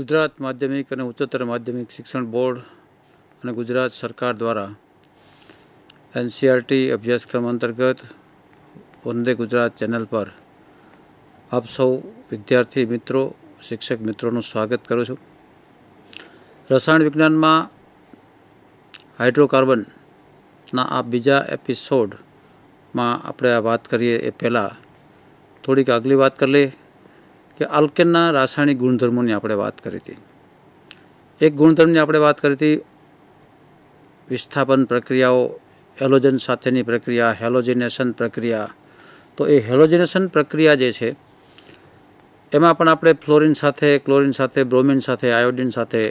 ગુજરાત માધ્યમિક અને ઉચ્ચતર માધ્યમિક શિક્ષણ બોર્ડ અને ગુજરાત સરકાર દ્વારા એનસીઆરટી અભ્યાસક્રમ અંતર્ગત વંદે ગુજરાત ચેનલ પર આપ સૌ વિદ્યાર્થી મિત્રો શિક્ષક મિત્રોનું સ્વાગત કરું છું રસાયણ વિજ્ઞાનમાં હાઇડ્રોકાર્બનના આ બીજા એપિસોડમાં આપણે આ વાત કરીએ એ પહેલાં થોડીક આગલી વાત કરી લઈએ કે આલ્કેનના રાસાયણિક ગુણધર્મોની આપણે વાત કરી હતી એક ગુણધર્મની આપણે વાત કરી હતી વિસ્થાપન પ્રક્રિયાઓ હેલોજન સાથેની પ્રક્રિયા હેલોજિનેશન પ્રક્રિયા તો એ હેલોજિનેશન પ્રક્રિયા જે છે એમાં પણ આપણે ફ્લોરિન સાથે ક્લોરિન સાથે બ્રોમિન સાથે આયોડિન સાથે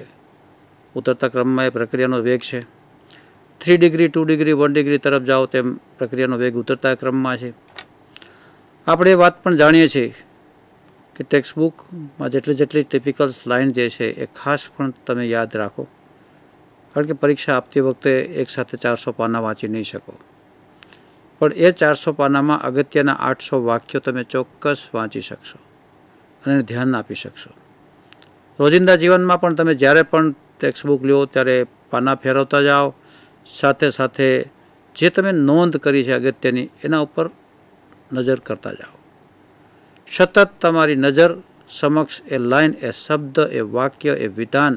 ઉતરતા ક્રમમાં એ પ્રક્રિયાનો વેગ છે three degree two degree one degree તરફ જાઓ તેમ પ્રક્રિયાનો વેગ ઉતરતા ક્રમમાં છે આપણે એ વાત પણ જાણીએ છીએ કે ટેક્સ્ટબુકમાં જેટલી જેટલી ટિપિકલ્સ લાઇન જે છે એ ખાસ પણ તમે યાદ રાખો કારણ કે પરીક્ષા આપતી વખતે એક સાથે ચારસો પાના વાંચી નહીં શકો પણ એ ચારસો પાનામાં અગત્યના આઠસો વાક્યો તમે ચોક્કસ વાંચી શકશો અને ધ્યાન આપી શકશો રોજિંદા જીવનમાં પણ તમે જ્યારે પણ ટેક્સ્ટબુક લ્યો ત્યારે પાના ફેરવતા જાઓ સાથે સાથે જે તમે નોંધ કરી છે અગત્યની એના ઉપર નજર કરતા જાઓ સતત તમારી નજર સમક્ષ એ લાઈન એ શબ્દ એ વાક્ય એ વિધાન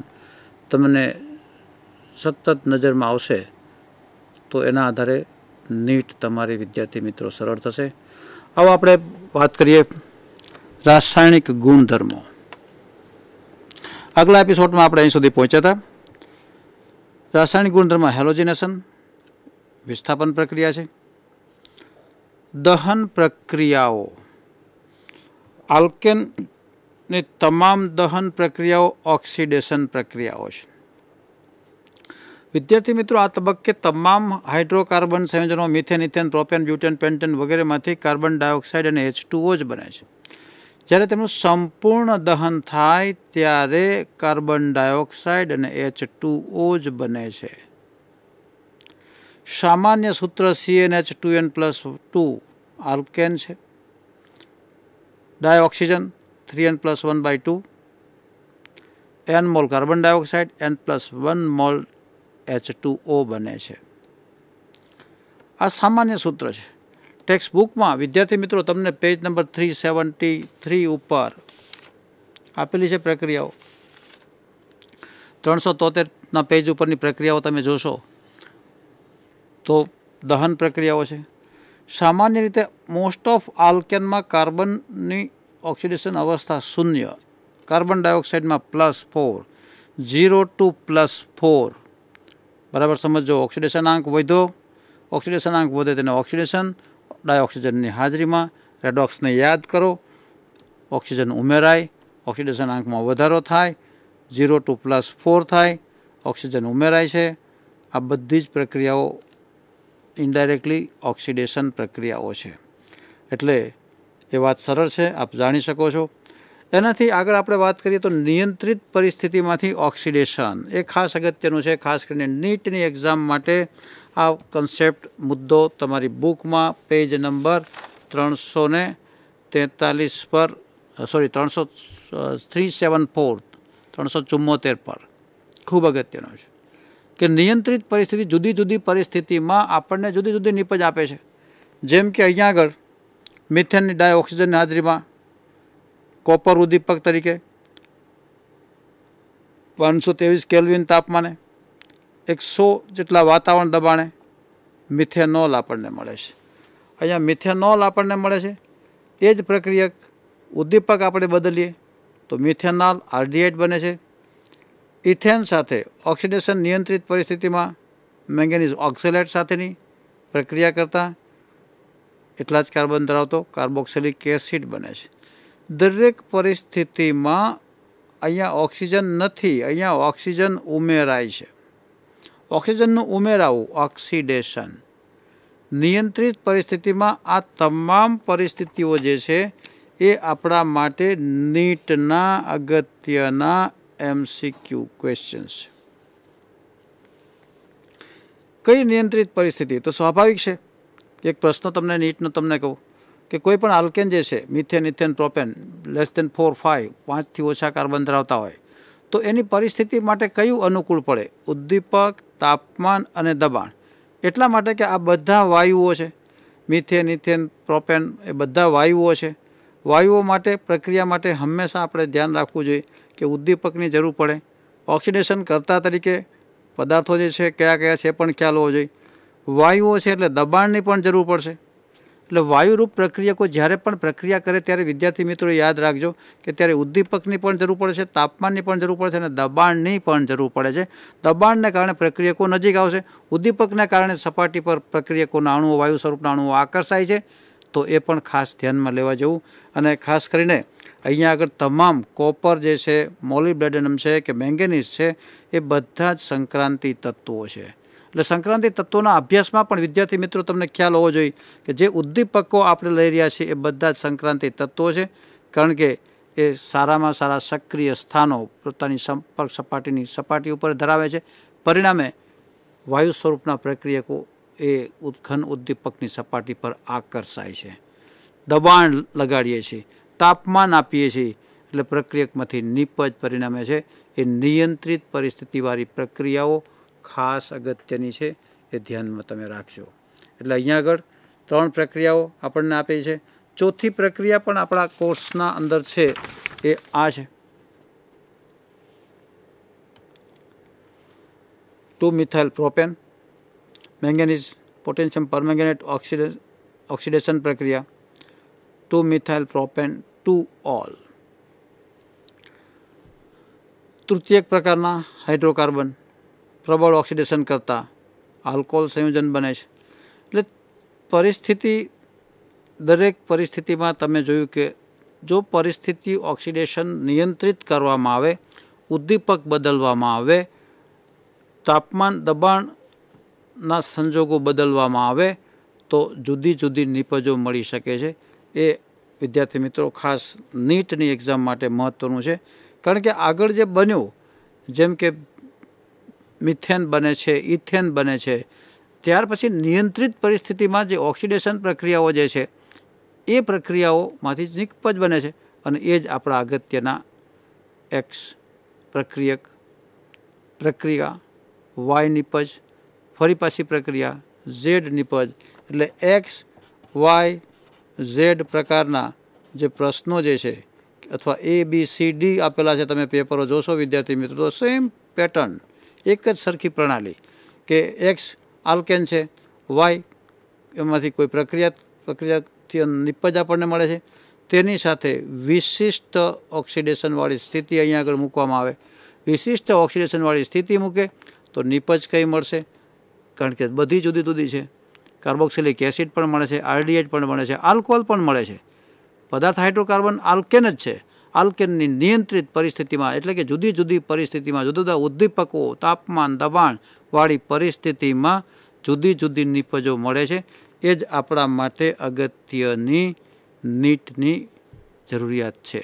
તમને સતત નજરમાં આવશે તો એના આધારે નીટ તમારી વિદ્યાર્થી મિત્રો સરળ થશે આવો આપણે વાત કરીએ રાસાયણિક ગુણધર્મો આગલા એપિસોડમાં આપણે અહીં સુધી પહોંચ્યા હતા રાસાયણિક ગુણધર્મ હેલોજિનેશન વિસ્થાપન પ્રક્રિયા છે દહન પ્રક્રિયાઓ આલ્કેનની તમામ દહન પ્રક્રિયાઓ ઓક્સિડેશન પ્રક્રિયાઓ છે વિદ્યાર્થી મિત્રો આ તબક્કે તમામ હાઇડ્રોકાર્બન સંયોજનો methane ethane propane butane pentane વગેરેમાંથી કાર્બન ડાયોક્સાઇડ અને એચ જ બને છે જ્યારે તેમનું સંપૂર્ણ દહન થાય ત્યારે કાર્બન ડાયોક્સાઇડ અને એચ જ બને છે સામાન્ય સૂત્ર C N H two N plus two alkane છે dioxygen 3n plus 1 by 2 n mole carbon dioxide n plus one mole H two O બને છે આ સામાન્ય સૂત્ર છે ટેક્સ્ટ બુકમાં વિદ્યાર્થી મિત્રો તમને page number three seventy three ઉપર આપેલી છે પ્રક્રિયાઓ ત્રણસો તોતેરના પેજ ઉપરની પ્રક્રિયાઓ તમે જોશો તો દહન પ્રક્રિયાઓ છે સામાન્ય રીતે મોસ્ટ ઓફ આલ્કેનમાં કાર્બનની ઓક્સિડેશન અવસ્થા શૂન્ય કાર્બન ડાયોક્સાઇડમાં plus four zero to plus four બરાબર સમજો ઓક્સિડેશન આંક વધ્યો ઓક્સિડેશન આંક વધે તેને ઓક્સિડેશન ડાયોક્સિજનની હાજરીમાં રેડોક્સને યાદ કરો ઓક્સિજન ઉમેરાય ઓક્સિડેશન આંકમાં વધારો થાય ઝીરો ટુ પ્લસ ફોર થાય ઓક્સિજન ઉમેરાય છે આ બધી જ પ્રક્રિયાઓ ઇનડાયરેક્ટલી ઓક્સિડેશન પ્રક્રિયાઓ છે એટલે એ વાત સરળ છે આપ જાણી શકો છો એનાથી આગળ આપણે વાત કરીએ તો નિયંત્રિત પરિસ્થિતિમાંથી ઓક્સિડેશન એ ખાસ અગત્યનું છે ખાસ કરીને નીટની એક્ઝામ માટે આ કન્સેપ્ટ મુદ્દો તમારી બુકમાં પેજ નંબર ત્રણસો ને તેતાલીસ પર સોરી ત્રણસો થ્રી સેવન ફોર ત્રણસો ચુમ્મોતેર પર ખૂબ અગત્યનો છે કે નિયંત્રિત પરિસ્થિતિ જુદી જુદી પરિસ્થિતિમાં આપણને જુદી જુદી નીપજ આપે છે જેમ કે અહીંયા આગળ મિથેનની ડાયોક્સિજનની હાજરીમાં કોપર ઉદ્દીપક તરીકે પાંચસો ત્રેવીસ કેલ્વિન તાપમાને એકસો જેટલા વાતાવરણ દબાણે મિથેનોલ આપણને મળે છે અહીંયા મિથેનોલ આપણને મળે છે એ જ પ્રક્રિયક ઉદ્દીપક આપણે બદલીએ તો મિથેનોલ આરડીએટ બને છે ઇથેન સાથે ઓક્સિડેશન નિયંત્રિત પરિસ્થિતિમાં મેંગેનીઝ ઓક્સેલેટ સાથેની પ્રક્રિયા કરતાં એટલા જ કાર્બન ધરાવતો કાર્બોક્સિલિક એસિડ બને છે દરેક પરિસ્થિતિમાં અહીંયા ઓક્સિજન નથી અહીંયા ઓક્સિજન ઉમેરાય છે ઓક્સિજનનું ઉમેરાવું ઓક્સિડેશન નિયંત્રિત પરિસ્થિતિમાં આ તમામ પરિસ્થિતિઓ જે છે એ આપણા માટે નીટના અગત્યના એમસીક્યુ ક્વેશ્ચન્સ કઈ નિયંત્રિત પરિસ્થિતિ તો સ્વાભાવિક છે એક પ્રશ્ન તમને નીટનો તમને કહું કે કોઈ પણ આલ્કેન જે છે methane ethane propane less than four five પાંચથી ઓછા કાર્બન ધરાવતા હોય તો એની પરિસ્થિતિ માટે કયું અનુકૂળ પડે ઉદ્દીપક તાપમાન અને દબાણ એટલા માટે કે આ બધા વાયુઓ છે મિથેન ઇથેન પ્રોપેન એ બધા વાયુઓ છે વાયુઓ માટે પ્રક્રિયા માટે હંમેશા આપણે ધ્યાન રાખવું જોઈએ કે ઉદ્દીપકની જરૂર પડે ઓક્સિડેશન કરતા તરીકે પદાર્થો જે છે કયા કયા છે પણ ખ્યાલ હોવો જોઈએ વાયુઓ છે એટલે દબાણની પણ જરૂર પડશે એટલે વાયુરૂપ પ્રક્રિયકો જ્યારે પણ પ્રક્રિયા કરે ત્યારે વિદ્યાર્થી મિત્રો યાદ રાખજો કે ત્યારે ઉદ્દીપકની પણ જરૂર પડે છે તાપમાનની પણ જરૂર પડે છે અને દબાણની પણ જરૂર પડે છે દબાણને કારણે પ્રક્રિયકો નજીક આવશે ઉદ્દીપકને કારણે સપાટી પર પ્રક્રિયકોના અણુઓ વાયુ સ્વરૂપના અણુઓ આકર્ષાય છે તો એ પણ ખાસ ધ્યાનમાં લેવા જેવું અને ખાસ કરીને અહીંયા આગળ તમામ કોપર જે છે મોલિબ્લેડનમ છે કે મેંગેનીઝ છે એ બધા જ સંક્રાંતિ તત્વો છે એટલે સંક્રાંતિ તત્વોના અભ્યાસમાં પણ વિદ્યાર્થી મિત્રો તમને ખ્યાલ હોવો જોઈએ કે જે ઉદ્દીપકો આપણે લઈ રહ્યા છીએ એ બધા જ સંક્રાંતિ તત્વો છે કારણ કે એ સારામાં સારા સક્રિય સ્થાનો પોતાની સંપર્ક સપાટીની સપાટી ઉપર ધરાવે છે પરિણામે વાયુ સ્વરૂપના પ્રક્રિયકો એ ઉત્ખન ઉદ્દીપકની સપાટી પર આકર્ષાય છે દબાણ લગાડીએ છીએ તાપમાન આપીએ છીએ એટલે પ્રક્રિયકમાંથી નિપજ પરિણમે છે એ નિયંત્રિત પરિસ્થિતિવાળી પ્રક્રિયાઓ ખાસ અગત્યની છે એ ધ્યાનમાં તમે રાખજો એટલે અહીંયા આગળ ત્રણ પ્રક્રિયાઓ આપણને આપે છે ચોથી પ્રક્રિયા પણ આપણા કોર્સના અંદર છે એ આ છે two methyl propane manganese potassium permanganate ऑक्सीडे ऑक्सीडेशन प्रक्रिया two methyl propane to all तृतीय प्रकार हाइड्रोकार्बन प्रबल ऑक्सीडेशन करता आल्कोहल संयोजन बने परिस्थिति दरेक परिस्थिति में तब जु कि जो परिस्थिति ऑक्सीडेशन नियंत्रित करद्दीपक बदल तापमान दबाण ના સંજોગો બદલવામાં આવે તો જુદી જુદી નિપજો મળી શકે છે એ વિદ્યાર્થી મિત્રો ખાસ નીટની એક્ઝામ માટે મહત્ત્વનું છે કારણ કે આગળ જે બન્યું જેમ કે મિથેન બને છે ઇથેન બને છે ત્યાર પછી નિયંત્રિત પરિસ્થિતિમાં જે ઓક્સિડેશન પ્રક્રિયાઓ જે છે એ પ્રક્રિયાઓમાંથી જ નિપજ બને છે અને એ જ આપણા અગત્યના એક્સ પ્રક્રિયક પ્રક્રિયા વાય નિપજ ફરી પાછી પ્રક્રિયા ઝેડ નિપજ એટલે એક્સ વાય ઝેડ પ્રકારના જે પ્રશ્નો જે છે અથવા એ બી સી ડી આપેલા છે તમે પેપરો જોશો વિદ્યાર્થી મિત્રો તો સેમ પેટર્ન એક જ સરખી પ્રણાલી કે એક્સ આલ્કેન છે વાય એમાંથી કોઈ પ્રક્રિયા પ્રક્રિયાથી નિપજ આપણને મળે છે તેની સાથે વિશિષ્ટ ઓક્સિડેશનવાળી સ્થિતિ અહીંયા આગળ મૂકવામાં આવે વિશિષ્ટ ઓક્સિડેશનવાળી સ્થિતિ મૂકે તો નિપજ કંઈ મળશે કારણ કે બધી જુદી જુદી છે કાર્બોક્સિલિક એસિડ પણ મળે છે આરડીએચ પણ મળે છે આલ્કોહોલ પણ મળે છે પદાર્થ હાઇડ્રોકાર્બન આલ્કેન જ છે આલ્કેનની નિયંત્રિત પરિસ્થિતિમાં એટલે કે જુદી જુદી પરિસ્થિતિમાં જુદા જુદા ઉદ્દીપકો તાપમાન દબાણવાળી પરિસ્થિતિમાં જુદી જુદી નિપજો મળે છે એ જ આપણા માટે અગત્યની નીટની જરૂરિયાત છે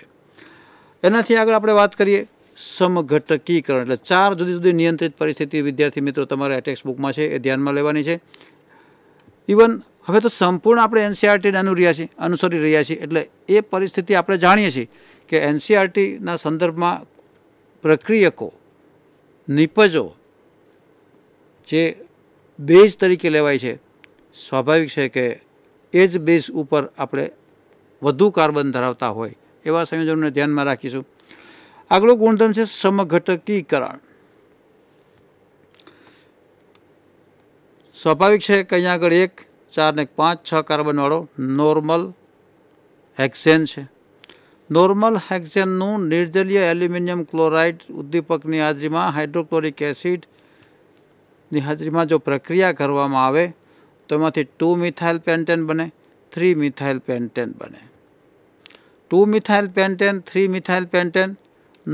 એનાથી આગળ આપણે વાત કરીએ સમઘટકીકરણ એટલે ચાર જુદી જુદી નિયંત્રિત પરિસ્થિતિ વિદ્યાર્થી મિત્રો તમારે આ ટેક્સ્ટ બુકમાં છે એ ધ્યાનમાં લેવાની છે ઇવન હવે તો સંપૂર્ણ આપણે એનસીઆરટીને e અનુ રહ્યા છીએ અનુસરી રહ્યા છીએ એટલે એ પરિસ્થિતિ આપણે જાણીએ છીએ કે એનસીઆરટીના e સંદર્ભમાં પ્રક્રિયકો નિપજો જે બેઝ તરીકે લેવાય છે સ્વાભાવિક છે કે એ જ બેઝ ઉપર આપણે વધુ કાર્બન ધરાવતા હોય એવા સંયોજનોને ધ્યાનમાં રાખીશું આગળો ગુણધર્મ છે સમઘટકીકરણ સવાભવિક છે અહીં આગળ 1 4 ને 5 6 કાર્બન વાળો નોર્મલ હેક્સેન છે નોર્મલ હેક્સેન નો નિર્જલ્ય એલ્યુમિનિયમ ક્લોરાઇડ ઉદ્દીપક ની હાજરીમાં હાઇડ્રોક્લોરિક એસિડ ની હાજરીમાં જો પ્રક્રિયા કરવામાં આવે તોમાંથી 2-મિથાઇલ પેન્ટેન બને 3-મિથાઇલ પેન્ટેન બને 2-મિથાઇલ પેન્ટેન 3-મિથાઇલ પેન્ટેન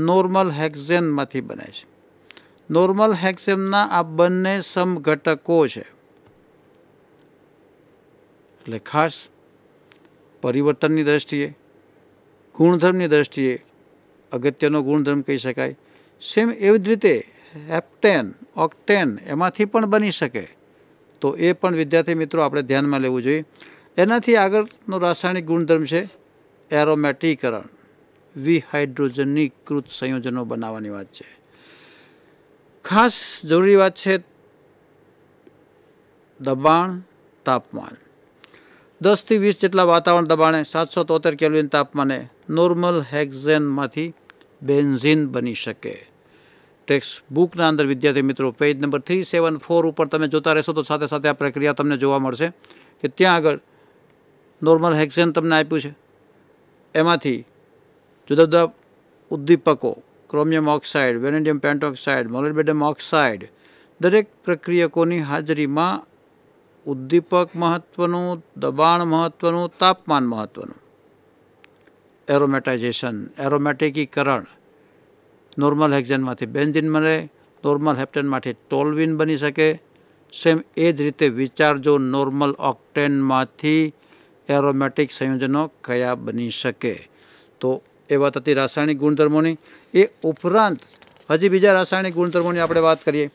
નોર્મલ હેક્ઝેનમાંથી બને છે નોર્મલ હેક્ઝેનના આ બંને સમઘટકો છે એટલે ખાસ પરિવર્તનની દ્રષ્ટિએ ગુણધર્મની દ્રષ્ટિએ અગત્યનો ગુણધર્મ કહી શકાય સેમ એવી જ રીતે હેપ્ટેન ઓક્ટેન એમાંથી પણ બની શકે તો એ પણ વિદ્યાર્થી મિત્રો આપણે ધ્યાનમાં લેવું જોઈએ એનાથી આગળનો રાસાયણિક ગુણધર્મ છે એરોમેટિકરણ વિહાઇડ્રોજનીકૃત સંયોજનો બનાવવાની વાત છે ખાસ જરૂરી વાત છે દબાણ તાપમાન દસથી વીસ જેટલા વાતાવરણ દબાણે સાતસો તોતેર કેલ્વિન તાપમાને નોર્મલ હેક્ઝેનમાંથી બેન્ઝીન બની શકે ટેક્સ બુકના અંદર વિદ્યાર્થી મિત્રો page number three seven four ઉપર તમે જોતા રહેશો તો સાથે સાથે આ પ્રક્રિયા તમને જોવા મળશે કે ત્યાં આગળ નોર્મલ હેક્સેન તમને આપ્યું છે એમાંથી જુદા જુદા ઉદ્દીપકો chromium oxide vanadium pentoxide molybdenum oxide દરેક પ્રક્રિયકોની હાજરીમાં ઉદ્દીપક મહત્ત્વનું દબાણ મહત્ત્વનું તાપમાન મહત્ત્વનું એરોમેટાઇઝેશન એરોમેટિકીકરણ નોર્મલ હેક્ઝનમાંથી બેન્ઝિન બને નોર્મલ હેપ્ટનમાંથી ટોલવિન બની શકે સેમ એ જ રીતે વિચાર જો નોર્મલ ઓક્ટેનમાંથી એરોમેટિક સંયોજનો કયા બની શકે તો એ વાત હતી રાસાયણિક ગુણધર્મોની એ ઉપરાંત હજી બીજા રાસાયણિક ગુણધર્મોની આપણે વાત કરીએ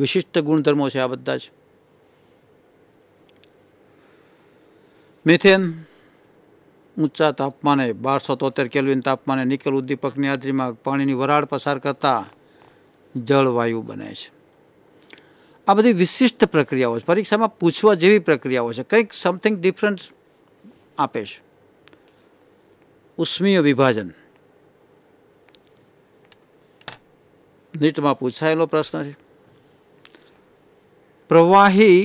વિશિષ્ટ ગુણધર્મો છે આ બધા જ મિથેન ઊંચા તાપમાને બારસો તોતેર કેલ્વિન તાપમાને નિકલ ઉદ્દીપકની હાજરીમાં પાણીની વરાળ પસાર કરતા જળવાયુ બને છે આ બધી વિશિષ્ટ પ્રક્રિયાઓ છે પરીક્ષામાં પૂછવા જેવી પ્રક્રિયાઓ છે કંઈક સમથિંગ ડિફરન્ટ આપે છે ઉષ્મીય વિભાજન નીટમાં પૂછાયેલો પ્રશ્ન છે પ્રવાહી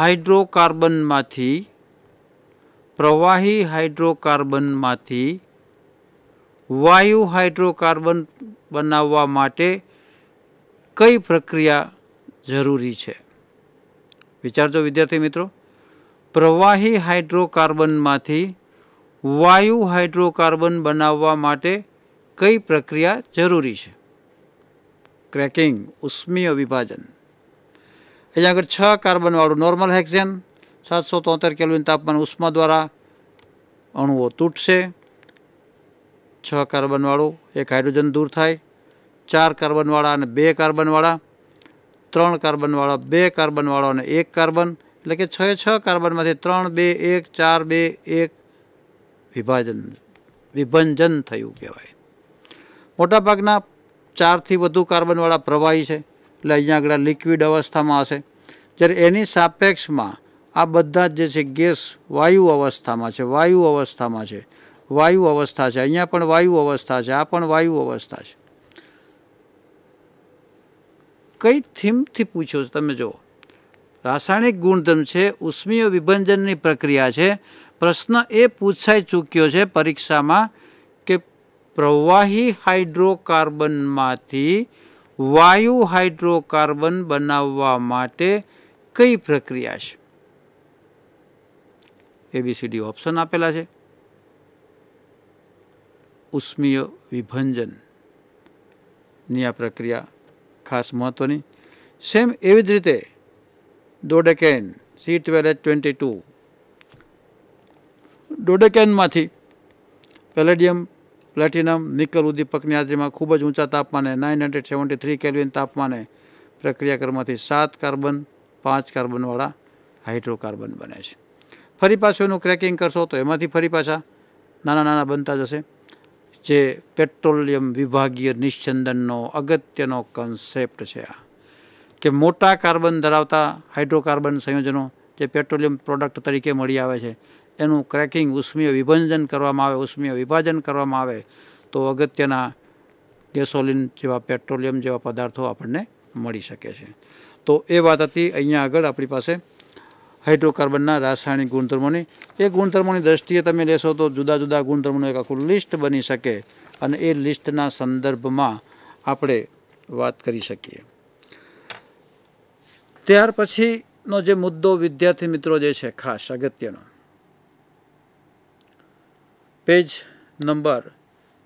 હાઇડ્રોકાર્બનમાંથી પ્રવાહી હાઇડ્રોકાર્બનમાંથી વાયુ હાઇડ્રોકાર્બન બનાવવા માટે કઈ પ્રક્રિયા જરૂરી છે વિચારજો વિદ્યાર્થી મિત્રો પ્રવાહી હાઇડ્રોકાર્બનમાંથી વાયુ હાઇડ્રોકાર્બન બનાવવા માટે કઈ પ્રક્રિયા જરૂરી છે ક્રેકિંગ ઉષ્મીય વિભાજન અહીંયા આગળ છ કાર્બનવાળું નોર્મલ હેક્ઝેન સાતસો તોતેર કેલ્વિન તાપમાન ઉષ્મા દ્વારા અણુઓ તૂટશે છ કાર્બનવાળું એક હાઇડ્રોજન દૂર થાય ચાર કાર્બનવાળા અને બે કાર્બનવાળા ત્રણ કાર્બનવાળા બે કાર્બનવાળા અને એક કાર્બન એટલે કે છ છ કાર્બનમાંથી ત્રણ બે એક ચાર બે એક વિભાજન વિભંજન થયું કહેવાય મોટાભાગના ચારથી વધુ કાર્બનવાળા પ્રવાહી છે એટલે અહીંયા આગળ લિક્વિડ અવસ્થામાં હશે જ્યારે એની સાપેક્ષમાં આ બધા જ જે છે ગેસ વાયુ અવસ્થામાં છે વાયુ અવસ્થામાં છે વાયુ અવસ્થા છે અહીંયા પણ વાયુ અવસ્થા છે આ પણ વાયુ અવસ્થા છે કઈ થીમથી પૂછ્યો તમે જુઓ રાસાયણિક ગુણધર્મ છે ઉષ્મીય વિભંજનની પ્રક્રિયા છે પ્રશ્ન એ પૂછાઈ ચૂક્યો છે પરીક્ષામાં કે પ્રવાહી હાઇડ્રોકાર્બનમાંથી વાયુ હાઇડ્રોકાર્બન બનાવવા માટે કઈ પ્રક્રિયા છે એબીસીડી ઓપ્શન આપેલા છે ઉષ્મીય વિભંજનની આ પ્રક્રિયા ખાસ મહત્ત્વની સેમ એવી જ રીતે dodecane C twelve H twenty two ડોડેકેનમાંથી પેલેડિયમ પ્લેટિનમ નિકલ ઉદ્દીપકની હાજરીમાં ખૂબ જ ઊંચા તાપમાને nine hundred seventy three kelvin તાપમાને પ્રક્રિયા કરવામાંથી સાત કાર્બન પાંચ કાર્બનવાળા હાઇડ્રોકાર્બન બને છે ફરી પાછું એનું ક્રેકિંગ કરશો તો એમાંથી ફરી પાછા નાના નાના બનતા જશે જે પેટ્રોલિયમ વિભાગીય નિશ્ચંદનનો અગત્યનો કન્સેપ્ટ છે આ કે મોટા કાર્બન ધરાવતા હાઇડ્રોકાર્બન સંયોજનો જે પેટ્રોલિયમ પ્રોડક્ટ તરીકે મળી આવે છે એનું ક્રેકિંગ ઉષ્મીય વિભંજન કરવામાં આવે ઉષ્મીય વિભાજન કરવામાં આવે તો અગત્યના ગેસોલિન જેવા પેટ્રોલિયમ જેવા પદાર્થો આપણને મળી શકે છે તો એ વાત હતી અહીંયા આગળ આપણી પાસે હાઇડ્રોકાર્બનના રાસાયણિક ગુણધર્મોની એ ગુણધર્મોની દ્રષ્ટિએ તમે લેશો તો જુદા જુદા ગુણધર્મોનું એક આખું લિસ્ટ બની શકે અને એ લિસ્ટના સંદર્ભમાં આપણે વાત કરી શકીએ ત્યાર પછીનો જે મુદ્દો વિદ્યાર્થી મિત્રો જે છે ખાસ અગત્યનો પેજ નંબર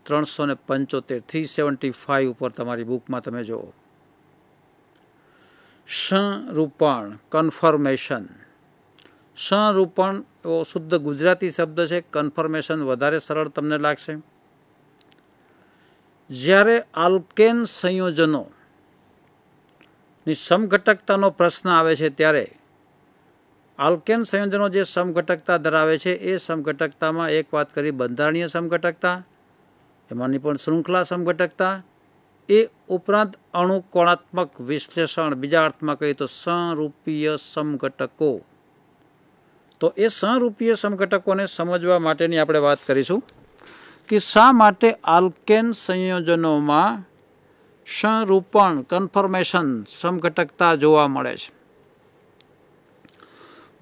ત્રણસો ને પંચોતેર થ્રી સેવન્ટી ફાઇવ ઉપર તમારી બુકમાં તમે જુઓ સંરૂપણ કન્ફર્મેશન સંરૂપણ એવો શુદ્ધ ગુજરાતી શબ્દ છે કન્ફર્મેશન વધારે સરળ તમને લાગશે જ્યારે આલ્કેન સંયોજનોની સમઘટકતાનો પ્રશ્ન આવે છે ત્યારે આલ્કેન સંયોજનો જે સમઘટકતા ધરાવે છે એ સમઘટકતામાં એક વાત કરી બંધારણીય સમઘટકતા એમાંની પણ શૃંખલા સમઘટકતા એ ઉપરાંત અણુકોણાત્મક વિશ્લેષણ બીજા અર્થમાં કહીએ તો સંરૂપીય સમઘટકો તો એ સંરૂપીય સમઘટકોને સમજવા માટેની આપણે વાત કરીશું કે શા માટે આલ્કેન સંયોજનોમાં સંરૂપણ કન્ફર્મેશન સમઘટકતા જોવા મળે છે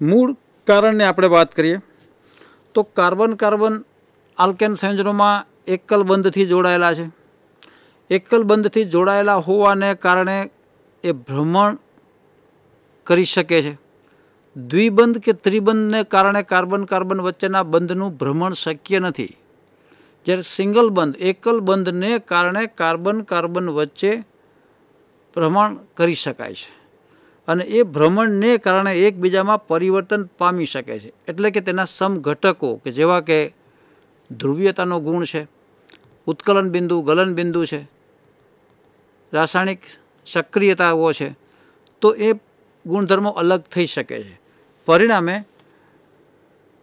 મૂળ કારણની આપણે વાત કરીએ તો કાર્બન કાર્બન આલ્કેન સંયોજનોમાં એકલ બંધથી જોડાયેલા છે એકલ બંધથી જોડાયેલા હોવાને કારણે એ ભ્રમણ કરી શકે છે દ્વિબંધ કે ત્રિબંધને કારણે કાર્બન કાર્બન વચ્ચેના બંધનું ભ્રમણ શક્ય નથી જ્યારે સિંગલ બંધ એકલ બંધને કારણે કાર્બન કાર્બન વચ્ચે ભ્રમણ કરી શકાય છે અને એ ભ્રમણને કારણે એકબીજામાં પરિવર્તન પામી શકે છે એટલે કે તેના સમઘટકો કે જેવા કે ધ્રુવીયતાનો ગુણ છે ઉત્કલન બિંદુ ગલન બિંદુ છે રાસાયણિક સક્રિયતાઓ છે તો એ ગુણધર્મો અલગ થઈ શકે છે પરિણામે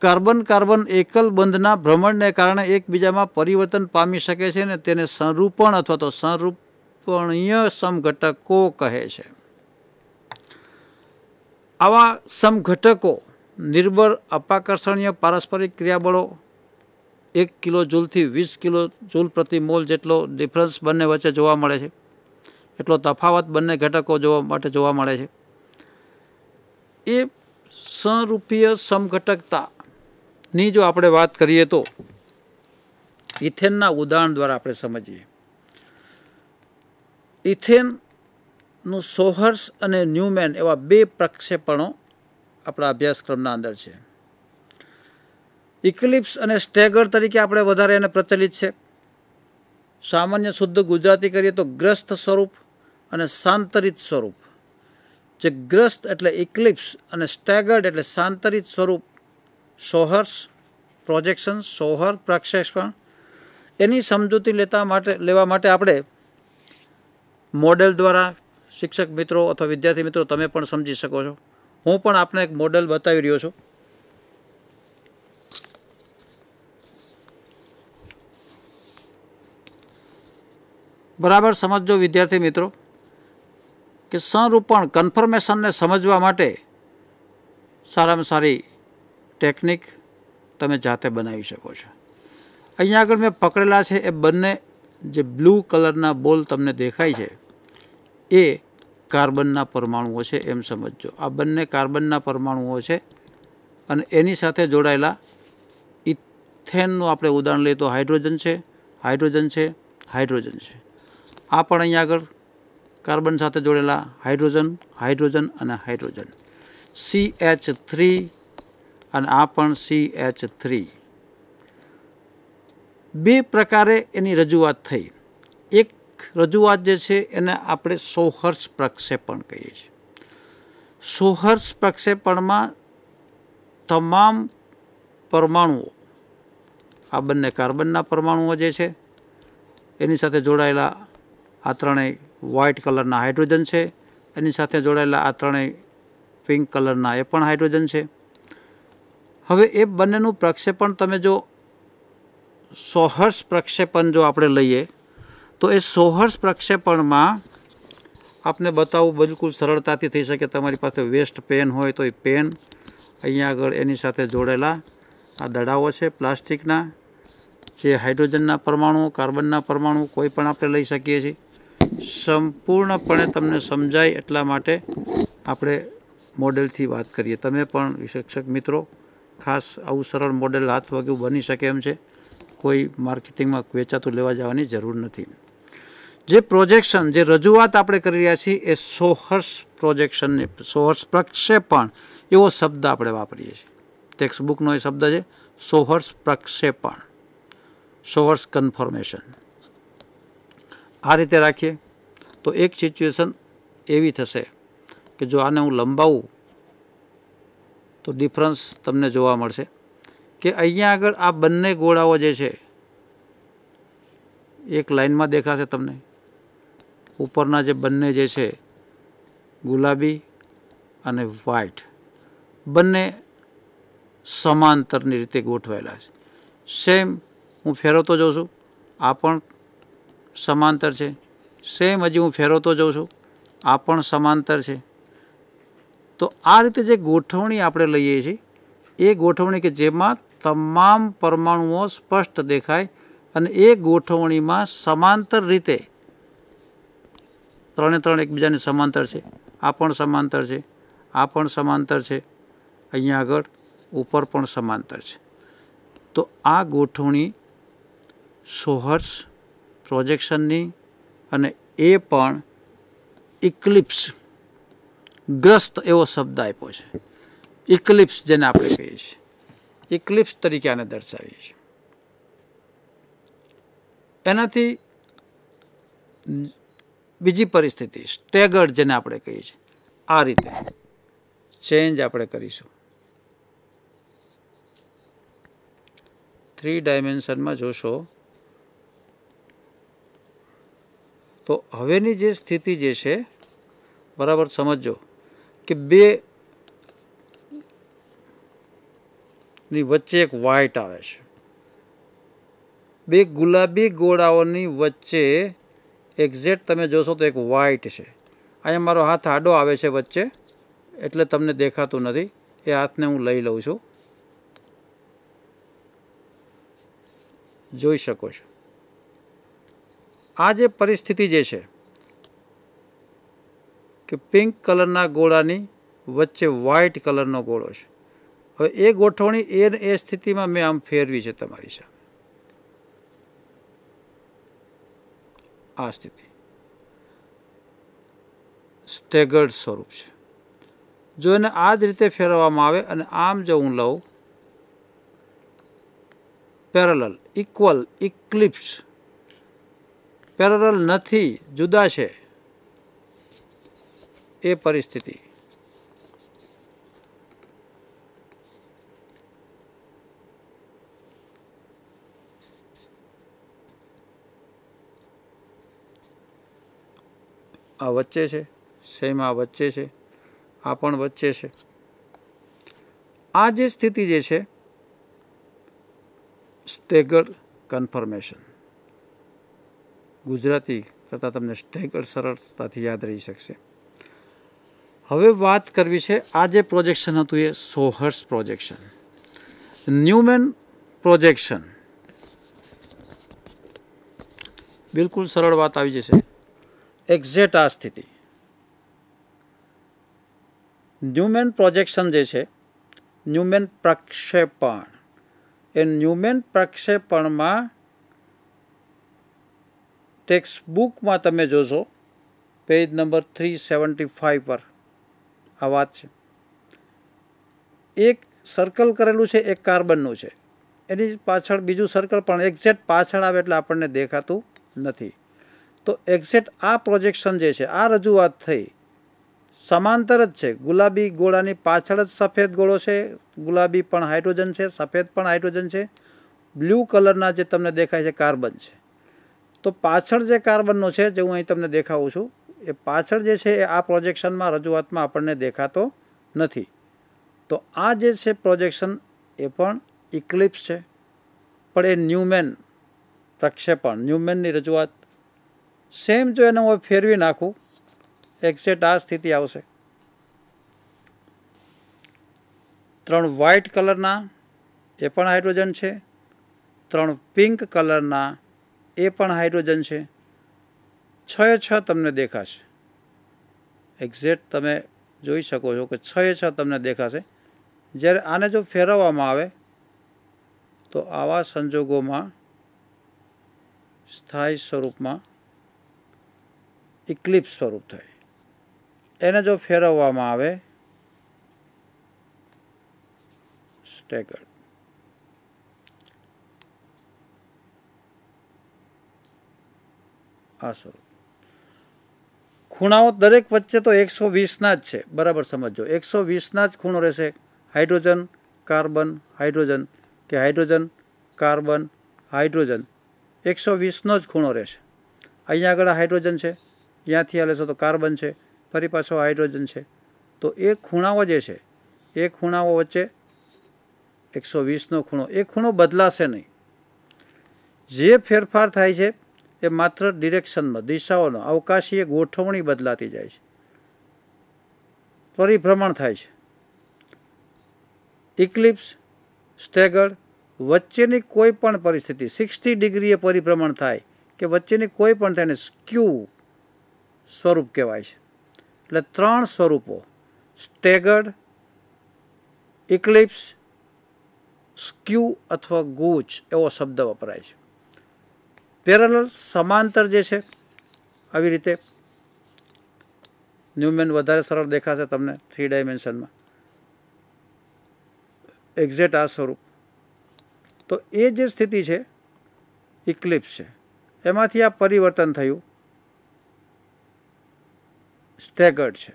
કાર્બન કાર્બન એકલ બંધના ભ્રમણને કારણે એકબીજામાં પરિવર્તન પામી શકે છે અને તેને સંરૂપણ અથવા તો સંરૂપણીય સમઘટકો કહે છે આવા સમઘટકો નિર્બળ અપાકર્ષણીય પારસ્પરિક ક્રિયાબળો એક કિલો જૂલથી વીસ કિલો જૂલ પ્રતિ મોલ જેટલો ડિફરન્સ બંને વચ્ચે જોવા મળે છે એટલો તફાવત બંને ઘટકો જોવા માટે જોવા મળે છે એ સરૂપીય સમઘટકતાની જો આપણે વાત કરીએ તો ઇથેનના ઉદાહરણ દ્વારા આપણે સમજીએ ઇથેન નું સોહર્સ અને ન્યુમેન એવા બે પ્રક્ષેપણો આપણા અભ્યાસક્રમના અંદર છે ઇક્લિપ્સ અને સ્ટેગર તરીકે આપણે વધારે એને પ્રચલિત છે સામાન્ય શુદ્ધ ગુજરાતી કરીએ તો ગ્રસ્ત સ્વરૂપ અને શાંતરિત સ્વરૂપ જે ગ્રસ્ત એટલે ઇક્લિપ્સ અને સ્ટેગર્ડ એટલે શાંતરિત સ્વરૂપ સોહર્સ પ્રોજેક્શન સોહર પ્રક્ષેપણ એની સમજૂતી લેતા માટે લેવા માટે આપણે મોડેલ દ્વારા શિક્ષક મિત્રો અથવા વિદ્યાર્થી મિત્રો તમે પણ સમજી શકો છો હું પણ આપને એક મોડલ બતાવી રહ્યો છું બરાબર સમજો વિદ્યાર્થી મિત્રો કે સંરૂપણ કન્ફર્મેશનને સમજવા માટે સારામાં સારી ટેકનિક તમે જાતે બનાવી શકો છો અહીંયા આગળ મેં પકડેલા છે એ બંને જે બ્લુ કલરના બોલ તમને દેખાય છે એ કાર્બનના પરમાણુઓ છે એમ સમજજો આ બંને કાર્બનના પરમાણુઓ છે અને એની સાથે જોડાયેલા ઇથેનનું આપણે ઉદાહરણ લઈએ તો હાઇડ્રોજન છે હાઇડ્રોજન છે હાઇડ્રોજન છે આ પણ અહીંયા આગળ કાર્બન સાથે જોડેલા હાઇડ્રોજન હાઇડ્રોજન અને હાઇડ્રોજન સી એચ થ્રી અને આ પણ સી એચ થ્રી બે પ્રકારે એની રજૂઆત થઈ એક રજૂઆત જે છે એને આપણે સોહર્ષ પ્રક્ષેપણ કહીએ છીએ સોહર્ષ પ્રક્ષેપણમાં તમામ પરમાણુઓ આ બંને કાર્બનના પરમાણુઓ જે છે એની સાથે જોડાયેલા આ ત્રણેય વ્હાઇટ કલરના હાઇડ્રોજન છે એની સાથે જોડાયેલા આ ત્રણેય પિંક કલરના એ પણ હાઇડ્રોજન છે હવે એ બંનેનું પ્રક્ષેપણ તમે જો સોહર્ષ પ્રક્ષેપણ જો આપણે લઈએ તો એ સોહર્ષ પ્રક્ષેપણમાં આપને બતાવવું બિલકુલ સરળતાથી થઈ શકે તમારી પાસે વેસ્ટ પેન હોય તો એ પેન અહીંયા આગળ એની સાથે જોડેલા આ દડાઓ છે પ્લાસ્ટિકના જે હાઇડ્રોજનના પરમાણુઓ કાર્બનના પરમાણુઓ કોઈ પણ આપણે લઈ શકીએ છીએ સંપૂર્ણપણે તમને સમજાય એટલા માટે આપણે મોડેલથી વાત કરીએ તમે પણ શિક્ષક મિત્રો ખાસ આવું સરળ મોડેલ હાથ વગેરે બની શકે એમ છે કોઈ માર્કેટિંગમાં વેચાતું લેવા જવાની જરૂર નથી જે પ્રોજેક્શન જે રજૂઆત આપણે કરી રહ્યા છીએ એ સોહર્ષ પ્રોજેક્શનને સોહર્ષ પ્રક્ષેપણ એવો શબ્દ આપણે વાપરીએ છીએ ટેક્સ્ટબુકનો એ શબ્દ છે સોહર્ષ પ્રક્ષેપણ સોહર્સ કન્ફર્મેશન આ રીતે રાખીએ તો એક સિચ્યુએશન એવી થશે કે જો આને હું લંબાવું તો ડિફરન્સ તમને જોવા મળશે કે અહીંયા આગળ આ બંને ગોળાઓ જે છે એક લાઇનમાં દેખાશે તમને ઉપરના જે બંને જે છે ગુલાબી અને વ્હાઇટ બંને સમાંતરની રીતે ગોઠવાયેલા છે સેમ હું ફેરવતો જઉં છું આ પણ સમાંતર છે સેમ હજી હું ફેરવતો જઉં છું આ પણ સમાંતર છે તો આ રીતે જે ગોઠવણી આપણે લઈએ છીએ એ ગોઠવણી કે જેમાં તમામ પરમાણુઓ સ્પષ્ટ દેખાય અને એ ગોઠવણીમાં સમાંતર રીતે ત્રણે ત્રણ એકબીજાની સમાંતર છે આ પણ સમાંતર છે આ પણ સમાંતર છે અહીંયા આગળ ઉપર પણ સમાંતર છે તો આ ગોઠવણી સોહર્ષ પ્રોજેક્શનની અને એ પણ ઇક્લિપ્સ ગ્રસ્ત એવો શબ્દ આપ્યો છે ઇક્લિપ્સ જેને આપણે કહીએ છીએ ઇક્લિપ્સ તરીકે આને દર્શાવીએ છીએ એનાથી બીજી પરિસ્થિતિ સ્ટેગર્ડ જેને આપણે કહીએ છીએ આ રીતે ચેન્જ આપણે કરીશું થ્રી ડાયમેન્શનમાં જોશો તો હવેની જે સ્થિતિ જે છે બરાબર સમજો કે બે ની વચ્ચે એક વ્હાઇટ આવે છે બે ગુલાબી ગોળાઓની વચ્ચે એક્ઝેક્ટ તમે જોશો તો એક વ્હાઇટ છે અહીંયા મારો હાથ આડો આવે છે વચ્ચે એટલે તમને દેખાતું નથી એ હાથને હું લઈ લઉં છું જોઈ શકો છો આ જે પરિસ્થિતિ જે છે કે પિંક કલરના ગોળાની વચ્ચે વ્હાઇટ કલરનો ગોળો છે હવે એ ગોઠવણી એ એ સ્થિતિમાં મેં આમ ફેરવી છે તમારી સામે આ સ્થિતિ સ્ટેગર્ડ સ્વરૂપ છે જો એને આ જ રીતે ફેરવવામાં આવે અને આમ જો હું લઉં પેરેલલ ઇક્વલ ઇક્લિપ્સ પેરેલલ નથી જુદા છે એ પરિસ્થિતિ આ વચ્ચે છે સેમ આ વચ્ચે છે આ પણ વચ્ચે છે આ જે સ્થિતિ જે છે સ્ટેગર્ડ કન્ફર્મેશન ગુજરાતી કરતાં તમને સ્ટેગર્ડ સરળતાથી યાદ રહી શકશે હવે વાત કરવી છે આ જે પ્રોજેક્શન હતું એ સોહર્સ પ્રોજેક્શન ન્યુમેન પ્રોજેક્શન બિલકુલ સરળ વાત આવી જશે એક્ઝેક્ટ આ સ્થિતિ ન્યુમેન પ્રોજેક્શન જે છે ન્યુમેન પ્રક્ષેપણ એ ન્યુમેન પ્રક્ષેપણમાં ટેક્સ્ટબુકમાં તમે જોશો page number three seventy five પર આ વાત છે એક સર્કલ કરેલું છે એક કાર્બનનું છે એની પાછળ બીજું સર્કલ પણ એક્ઝેક્ટ પાછળ આવે એટલે આપણને દેખાતું નથી તો એક્ઝેટ આ પ્રોજેક્શન જે છે આ રજોવાત થઈ સમાંતર જ છે ગુલાબી ગોળાની પાછળ જ સફેદ ગોળો છે ગુલાબી પણ હાઇડ્રોજન છે સફેદ પણ હાઇડ્રોજન છે બ્લુ કલરના જે તમને દેખાય છે કાર્બન છે તો પાછળ જે કાર્બનનો છે જે હું અહીં તમને દેખાઉ છું એ પાછળ જે છે આ પ્રોજેક્શનમાં રજોવાતમાં આપણે દેખાતો નથી તો આ જે છે પ્રોજેક્શન એ પણ ઇક્લિપ્સ છે પણ એ ન્યુમેન પ્રক্ষেপણ ન્યુમેન રજોવાત સેમ જો એને હું ફેરવી નાખું એક્ઝેક્ટ આ સ્થિતિ આવશે ત્રણ વ્હાઇટ કલરના એ પણ હાઇડ્રોજન છે ત્રણ પિંક કલરના એ પણ હાઇડ્રોજન છે છ છ તમને દેખાશે એક્ઝેક્ટ તમે જોઈ શકો છો કે છ છ તમને દેખાશે જ્યારે આને જો ફેરવવામાં આવે તો આવા સંજોગોમાં સ્થાયી સ્વરૂપમાં ક્લિપ સ્વરૂપ થાય એને જો ફેરવવામાં આવે સ્ટેકર્ડ આ સ્વરૂપ ખૂણાઓ દરેક વચ્ચે તો એકસો વીસના જ છે બરાબર સમજો એકસો વીસના જ ખૂણો રહેશે હાઇડ્રોજન કાર્બન હાઇડ્રોજન કે હાઇડ્રોજન કાર્બન હાઇડ્રોજન એકસો વીસનો જ ખૂણો રહેશે અહીંયા આગળ હાઇડ્રોજન છે ત્યાંથી આ લેશો તો કાર્બન છે ફરી પાછો હાઇડ્રોજન છે તો એ ખૂણાઓ જે છે એ ખૂણાઓ વચ્ચે એકસો વીસનો ખૂણો એ ખૂણો બદલાશે નહીં જે ફેરફાર થાય છે એ માત્ર ડિરેક્શનમાં દિશાઓનો અવકાશીય ગોઠવણી બદલાતી જાય છે પરિભ્રમણ થાય છે ઇક્લિપ્સ સ્ટેગર્ડ વચ્ચેની કોઈ પણ પરિસ્થિતિ સિક્સટી ડિગ્રીએ પરિભ્રમણ થાય કે વચ્ચેની કોઈ પણ તેને સ્ક્યુ સ્વરૂપ કહેવાય છે એટલે ત્રણ સ્વરૂપો સ્ટેગર્ડ ઇક્લિપ્સ સ્ક્યુ અથવા ગૂચ એવો શબ્દ વપરાય છે પેરેલલ સમાંતર જે છે આવી રીતે ન્યુમેન વધારે સરળ દેખાશે તમને થ્રી ડાયમેન્શનમાં એક્ઝેક્ટ આ સ્વરૂપ તો એ જે સ્થિતિ છે ઇક્લિપ્સ છે એમાંથી આ પરિવર્તન થયું સ્ટેગર્ડ છે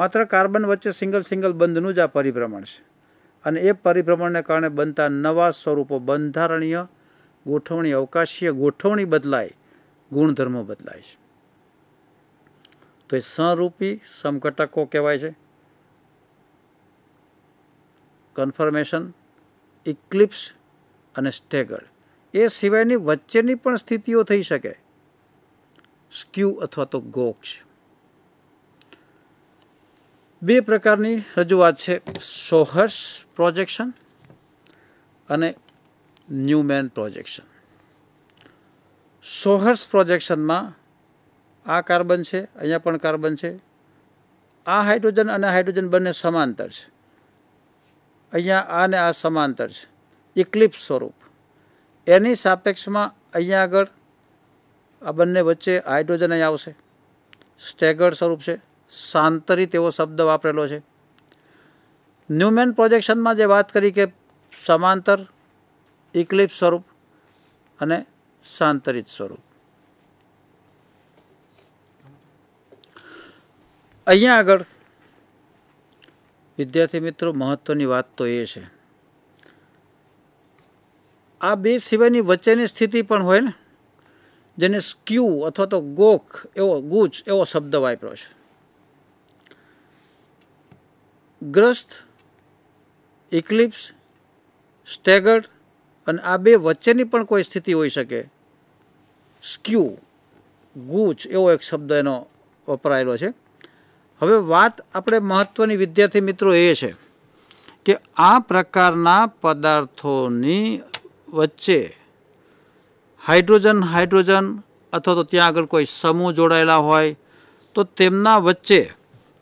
માત્ર કાર્બન વચ્ચે સિંગલ સિંગલ બંધનું જ આ પરિભ્રમણ છે અને એ પરિભ્રમણને કારણે બનતા નવા સ્વરૂપો બંધારણીય ગોઠવણી અવકાશીય ગોઠવણી બદલાય ગુણધર્મો બદલાય છે તો એ સરૂપી સમઘટકો કહેવાય છે કન્ફર્મેશન ઇક્લિપ્સ અને સ્ટેગર્ડ એ સિવાયની વચ્ચેની પણ સ્થિતિઓ થઈ શકે સ્ક્યુ અથવા તો ગોક્ષ બે પ્રકારની રજૂઆત છે સોહર્સ પ્રોજેક્શન અને ન્યુમેન પ્રોજેક્શન સોહર્સ પ્રોજેક્શનમાં આ કાર્બન છે અહીંયા પણ કાર્બન છે આ હાઇડ્રોજન અને હાઇડ્રોજન બંને સમાંતર છે અહીંયા આ ને આ સમાંતર છે ઇક્લિપ્સ સ્વરૂપ એની સાપેક્ષમાં અહીંયા આગળ આ બંને વચ્ચે હાઇડ્રોજન જ આવશે સ્ટેગર્ડ સ્વરૂપ છે સાંતરિત એવો શબ્દ વાપરેલો છે ન્યુમેન પ્રોજેક્શનમાં જે વાત કરી કે સમાંતર ઇક્લિપ્સ સ્વરૂપ અને સાંતરિત સ્વરૂપ અહીંયા આગળ વિદ્યાર્થી મિત્રો મહત્ત્વની વાત તો એ છે આ બે સિવાયની વચ્ચેની સ્થિતિ પણ હોય ને જેને સ્ક્યુ અથવા તો ગોખ એવો ગૂચ એવો શબ્દ વાપર્યો છે ગ્રસ્ત ઇક્લિપ્સ સ્ટેગર્ડ અને આ બે વચ્ચેની પણ કોઈ સ્થિતિ હોઈ શકે સ્ક્યુ ગૂચ એવો એક શબ્દ એનો વપરાયેલો છે હવે વાત આપણે મહત્ત્વની વિદ્યાર્થી મિત્રો એ છે કે આ પ્રકારના પદાર્થોની વચ્ચે હાઇડ્રોજન હાઇડ્રોજન અથવા તો ત્યાં આગળ કોઈ સમૂહ જોડાયેલા હોય તો તેમના વચ્ચે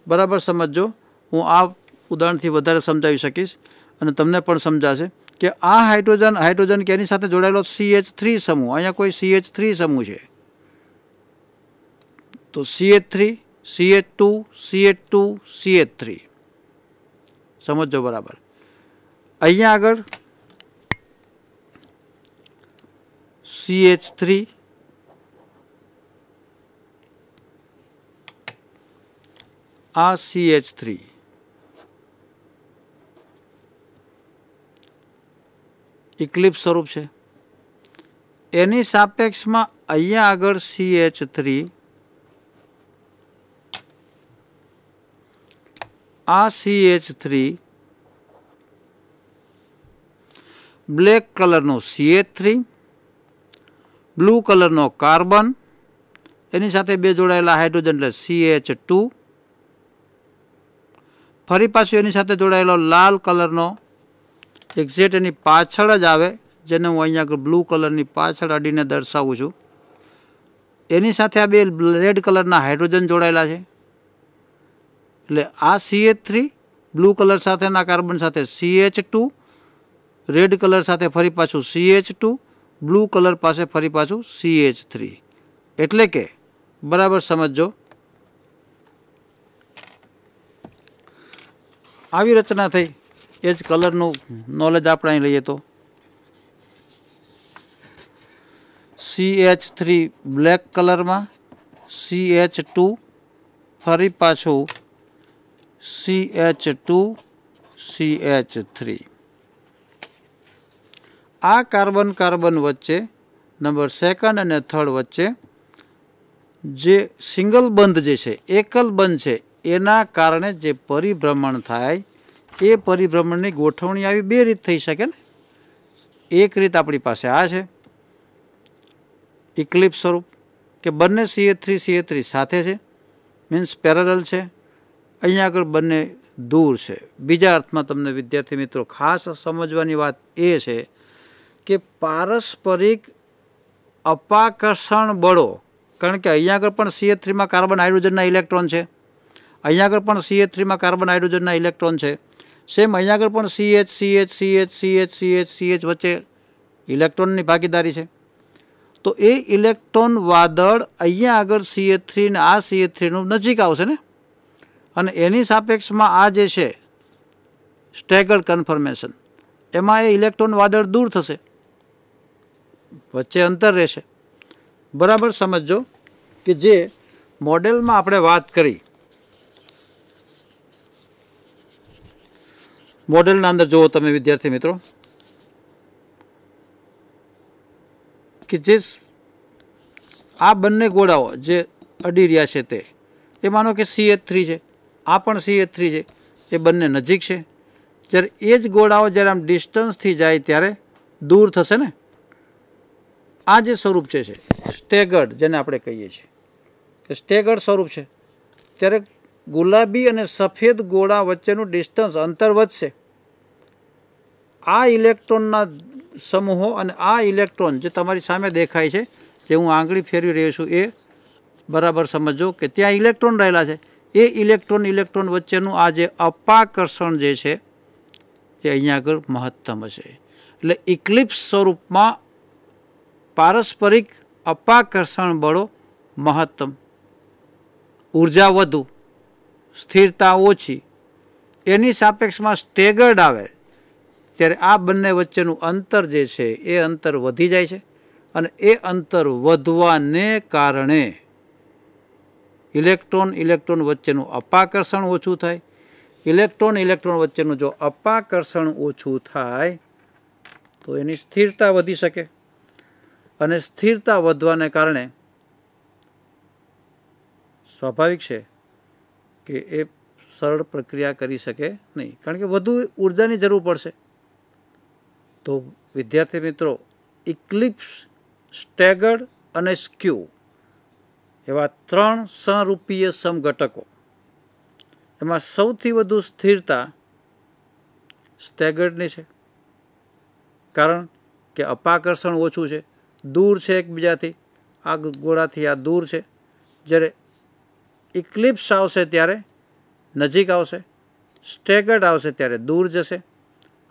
બરાબર સમજો હું આ ઉદાહરણથી વધારે સમજાવી શકીશ અને તમને પણ સમજાશે કે આ હાઇડ્રોજન હાઇડ્રોજન કેની સાથે જોડાયેલો સીએચ થ્રી સમૂહ અહીંયા કોઈ સીએચ થ્રી સમૂહ છે તો CH three CH two CH two CH three સમજો બરાબર અહીંયા આગળ CH3 આ CH3 ઇક્લિપ્સ સ્વરૂપ છે એની સાપેક્ષમાં અહીંયા આગળ સી એચ થ્રી આ સી એચ થ્રી બ્લેક કલરનું થ્રી બ્લુ કલરનો કાર્બન એની સાથે બે જોડાયેલા હાઇડ્રોજન એટલે સીએચ ટુ ફરી પાછું એની સાથે જોડાયેલો લાલ કલરનો એક્ઝેક્ટ એની પાછળ જ આવે જેને હું અહીંયા બ્લુ કલરની પાછળ અડીને દર્શાવું છું એની સાથે આ બે રેડ કલરના હાઇડ્રોજન જોડાયેલા છે એટલે આ C H three blue colour સાથેના કાર્બન સાથે સીએચ ટુ રેડ કલર સાથે ફરી પાછું C H two blue colour પાસે ફરી પાછું સી એચ થ્રી એટલે કે બરાબર સમજો આવી રચના થઈ એ જ કલરનું નોલેજ આપણે અહીં લઈએ તો સી એચ થ્રી બ્લેક કલરમાં સી એચ ટુ ફરી પાછું C H two C H three આ કાર્બન કાર્બન વચ્ચે નંબર સેકન્ડ અને થર્ડ વચ્ચે જે સિંગલ બંધ જે છે એકલ બંધ છે એના કારણે જે પરિભ્રમણ થાય એ પરિભ્રમણની ગોઠવણી આવી બે રીત થઈ શકે ને એક રીત આપણી પાસે આ છે ઇક્લિપ સ્વરૂપ કે બંને સીએ થ્રી સીએ થ્રી સાથે છે મીન્સ પેરેલલ છે અહીંયા આગળ બંને દૂર છે બીજા અર્થમાં તમને વિદ્યાર્થી મિત્રો ખાસ સમજવાની વાત એ છે કે પારસ્પરિક અપાકર્ષણ બળો કારણ કે અહીંયા આગળ પણ સીએ થ્રીમાં કાર્બન હાઇડ્રોજનના ઇલેક્ટ્રોન છે અહીંયા આગળ પણ સીએ થ્રીમાં કાર્બન હાઇડ્રોજનના ઇલેક્ટ્રોન છે સેમ અહીંયા આગળ પણ C H C H C H C H C H C H વચ્ચે ઇલેક્ટ્રોનની ભાગીદારી છે તો એ ઇલેક્ટ્રોન વાદળ અહીંયા આગળ સીએ થ્રી ને આ સીએ થ્રીનું નજીક આવશે ને અને એની સાપેક્ષમાં આ જે છે સ્ટેગર્ડ કન્ફર્મેશન એમાં એ ઇલેક્ટ્રોન વાદળ દૂર થશે વચ્ચે અંતર રહેશે બરાબર સમજો કે જે મોડેલમાં આપણે વાત કરી મોડેલના અંદર જુઓ તમે વિદ્યાર્થી મિત્રો કે જે આ બંને ગોળાઓ જે અડી રહ્યા છે તે એ માનો કે સી એચ થ્રી છે આ પણ સી એચ થ્રી છે એ બંને નજીક છે જ્યારે એ જ ગોળાઓ જ્યારે આમ ડિસ્ટન્સથી જાય ત્યારે દૂર થશે ને આ જે સ્વરૂપ છે સ્ટેગર્ડ જેને આપણે કહીએ છીએ કે સ્ટેગર્ડ સ્વરૂપ છે ત્યારે ગુલાબી અને સફેદ ગોળા વચ્ચેનું ડિસ્ટન્સ અંતર વધશે આ ઇલેક્ટ્રોનના સમૂહો અને આ ઇલેક્ટ્રોન જે તમારી સામે દેખાય છે જે હું આંગળી ફેરવી રહ્યો છું એ બરાબર સમજો કે ત્યાં ઇલેક્ટ્રોન રહેલા છે એ ઇલેક્ટ્રોન ઇલેક્ટ્રોન વચ્ચેનું આ જે અપાકર્ષણ જે છે એ અહીંયા આગળ મહત્તમ હશે એટલે ઇક્લિપ્સ સ્વરૂપમાં પારસ્પરિક અપાકર્ષણ બળો મહત્તમ ઉર્જા વધુ સ્થિરતા ઓછી એની સાપેક્ષમાં સ્ટેગર્ડ આવે ત્યારે આ બંને વચ્ચેનું અંતર જે છે એ અંતર વધી જાય છે અને એ અંતર વધવાને કારણે ઇલેક્ટ્રોન ઇલેક્ટ્રોન વચ્ચેનું અપાકર્ષણ ઓછું થાય ઇલેક્ટ્રોન ઇલેક્ટ્રોન વચ્ચેનું જો અપાકર્ષણ ઓછું થાય તો એની સ્થિરતા વધી શકે અને સ્થિરતા વધવાને કારણે સ્વાભાવિક છે કે એ સરળ પ્રક્રિયા કરી શકે નહીં કારણ કે વધુ ઉર્જાની જરૂર પડશે તો વિદ્યાર્થી મિત્રો ઇક્લિપ્સ સ્ટેગર્ડ અને સ્ક્યુ એવા ત્રણ સરૂપીય સમઘટકો એમાં સૌથી વધુ સ્થિરતા સ્ટેગર્ડની છે કારણ કે અપાકર્ષણ ઓછું છે દૂર છે એકબીજાથી આ ગોળાથી આ દૂર છે જ્યારે ઇક્લિપ્સ આવશે ત્યારે નજીક આવશે સ્ટેગર્ડ આવશે ત્યારે દૂર જશે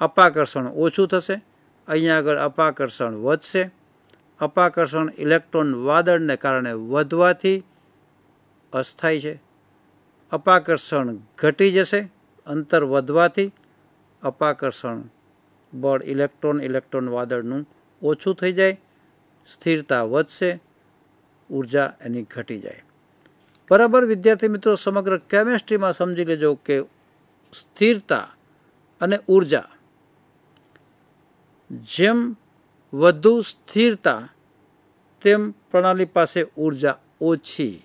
અપાકર્ષણ ઓછું થશે અહીંયા આગળ અપાકર્ષણ વધશે અપાકર્ષણ ઇલેક્ટ્રોન વાદળને કારણે વધવાથી અસ્થાય છે અપાકર્ષણ ઘટી જશે અંતર વધવાથી અપાકર્ષણ બળ ઇલેક્ટ્રોન ઇલેક્ટ્રોન વાદળનું ઓછું થઈ જાય સ્થિરતા વધશે ઉર્જા એની ઘટી જાય બરાબર વિદ્યાર્થી મિત્રો સમગ્ર કેમેસ્ટ્રીમાં સમજી લેજો કે સ્થિરતા અને ઉર્જા જેમ વધુ સ્થિરતા તેમ પ્રણાલી પાસે ઉર્જા ઓછી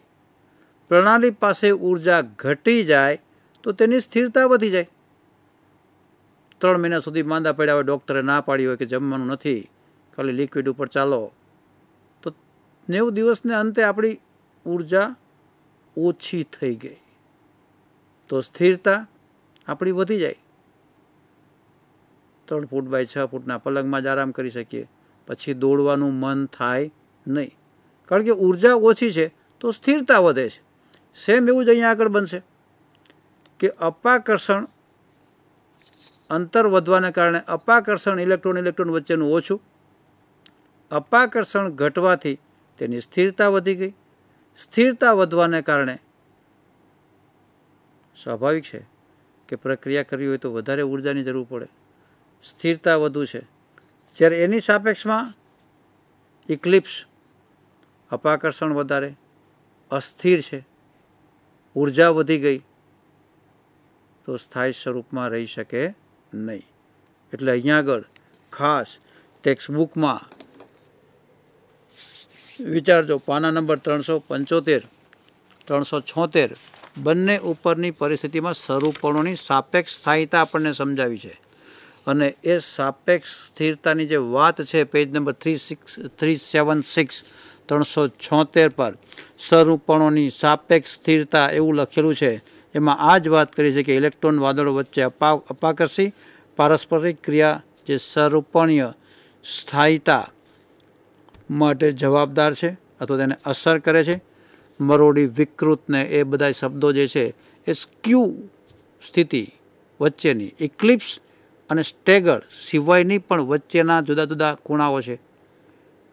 પ્રણાલી પાસે ઉર્જા ઘટી જાય તો તેની સ્થિરતા વધી જાય ત્રણ મહિના સુધી માંદા પડ્યા હોય ડૉક્ટરે ના પાડી હોય કે જમવાનું નથી ખાલી લિક્વિડ ઉપર ચાલો નેવું દિવસને અંતે આપણી ઉર્જા ઓછી થઈ ગઈ તો સ્થિરતા આપણી વધી જાય ત્રણ ફૂટ બાય છ ફૂટના પલંગમાં જ આરામ કરી શકીએ પછી દોડવાનું મન થાય નહીં કારણ કે ઉર્જા ઓછી છે તો સ્થિરતા વધે છે સેમ એવું જ અહીંયા આગળ બનશે કે અપાકર્ષણ અંતર વધવાને કારણે અપાકર્ષણ ઇલેક્ટ્રોન ઇલેક્ટ્રોન વચ્ચેનું ઓછું અપાકર્ષણ ઘટવાથી તેની સ્થિરતા વધી ગઈ સ્થિરતા વધવાને કારણે સ્વાભાવિક છે કે પ્રક્રિયા કરવી હોય તો વધારે ઉર્જાની જરૂર પડે સ્થિરતા વધુ છે જ્યારે એની સાપેક્ષમાં ઇક્લિપ્સ અપાકર્ષણ વધારે અસ્થિર છે ઉર્જા વધી ગઈ તો સ્થાયી સ્વરૂપમાં રહી શકે નહીં એટલે અહીંયા આગળ ખાસ ટેક્સ્ટબુકમાં વિચારજો પાના નંબર ત્રણસો પંચોતેર ત્રણસો છોતેર બંને ઉપરની પરિસ્થિતિમાં સ્વરૂપણોની સાપેક્ષ સ્થાયીતા આપણને સમજાવી છે અને એ સાપેક્ષ સ્થિરતાની જે વાત છે page number three six three seven six ત્રણસો છોતેર પર સ્વરૂપણોની સાપેક્ષ સ્થિરતા એવું લખેલું છે એમાં આ જ વાત કરી છે કે ઇલેક્ટ્રોન વાદળો વચ્ચે અપા અપાકર્ષી પારસ્પરિક ક્રિયા જે સ્વરૂપણીય સ્થાયીતા માટે જવાબદાર છે અથવા તેને અસર કરે છે મરોડી વિકૃતને એ બધા શબ્દો જે છે એ સ્ક્યુ સ્થિતિ વચ્ચેની ઇક્લિપ્સ અને સ્ટેગર સિવાયની પણ વચ્ચેના જુદા જુદા ખૂણાઓ છે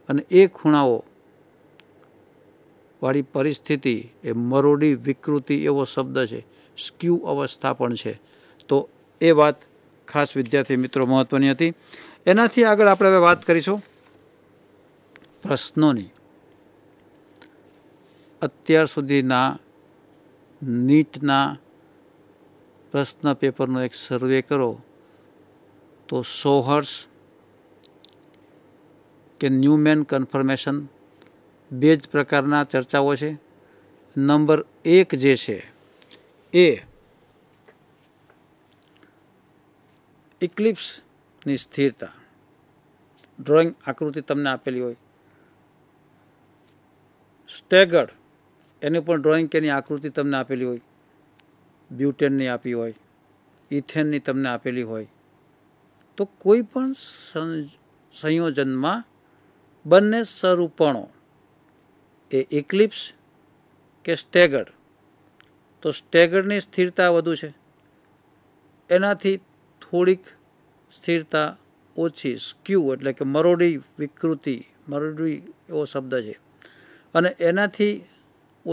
અને એ ખૂણાઓ વાળી પરિસ્થિતિ એ મરોડી વિકૃતિ એવો શબ્દ છે સ્ક્યુ અવસ્થા પણ છે તો એ વાત ખાસ વિદ્યાર્થી મિત્રો મહત્ત્વની હતી એનાથી આગળ આપણે હવે વાત કરીશું પ્રશ્નોની અત્યાર સુધીના નીટના પ્રશ્ન પેપરનો એક સર્વે કરો તો સોહર્સ કે ન્યુમેન કન્ફર્મેશન બે જ પ્રકારના ચર્ચાઓ છે નંબર એક જે છે એ ઇક્લિપ્સની સ્થિરતા ડ્રોઈંગ આકૃતિ તમને આપેલી હોય સ્ટેગર્ડ એની પણ ડ્રોઈંગ કે એની આકૃતિ તમને આપેલી હોય બ્યુટેનની આપી હોય ઇથેનની તમને આપેલી હોય તો કોઈ પણ સંયોજનમાં બંને સ્વરૂપણો એ ઇક્લિપ્સ કે સ્ટેગર્ડ તો સ્ટેગર્ડની સ્થિરતા વધુ છે એનાથી થોડીક સ્થિરતા ઓછી સ્ક્યુ એટલે કે મરોડી વિકૃતિ મરોડી એવો શબ્દ છે અને એનાથી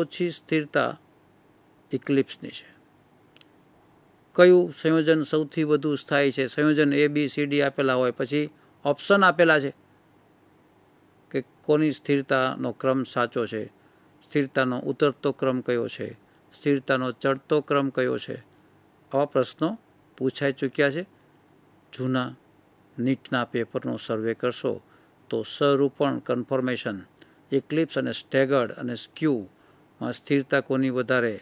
ઓછી સ્થિરતા ઇક્લિપ્સની છે કયું સંયોજન સૌથી વધુ સ્થાયી છે સંયોજન એ બી સી ડી આપેલા હોય પછી ઓપ્શન આપેલા છે કે કોની સ્થિરતાનો ક્રમ સાચો છે સ્થિરતાનો ઉતરતો ક્રમ કયો છે સ્થિરતાનો ચડતો ક્રમ કયો છે આવા પ્રશ્નો પૂછાઈ ચૂક્યા છે જૂના નીટના પેપરનો સર્વે કરશો તો સરૂપણ કન્ફર્મેશન એક્લિપ્સ અને સ્ટેગર્ડ અને સ્ક્યુમાં સ્થિરતા કોની વધારે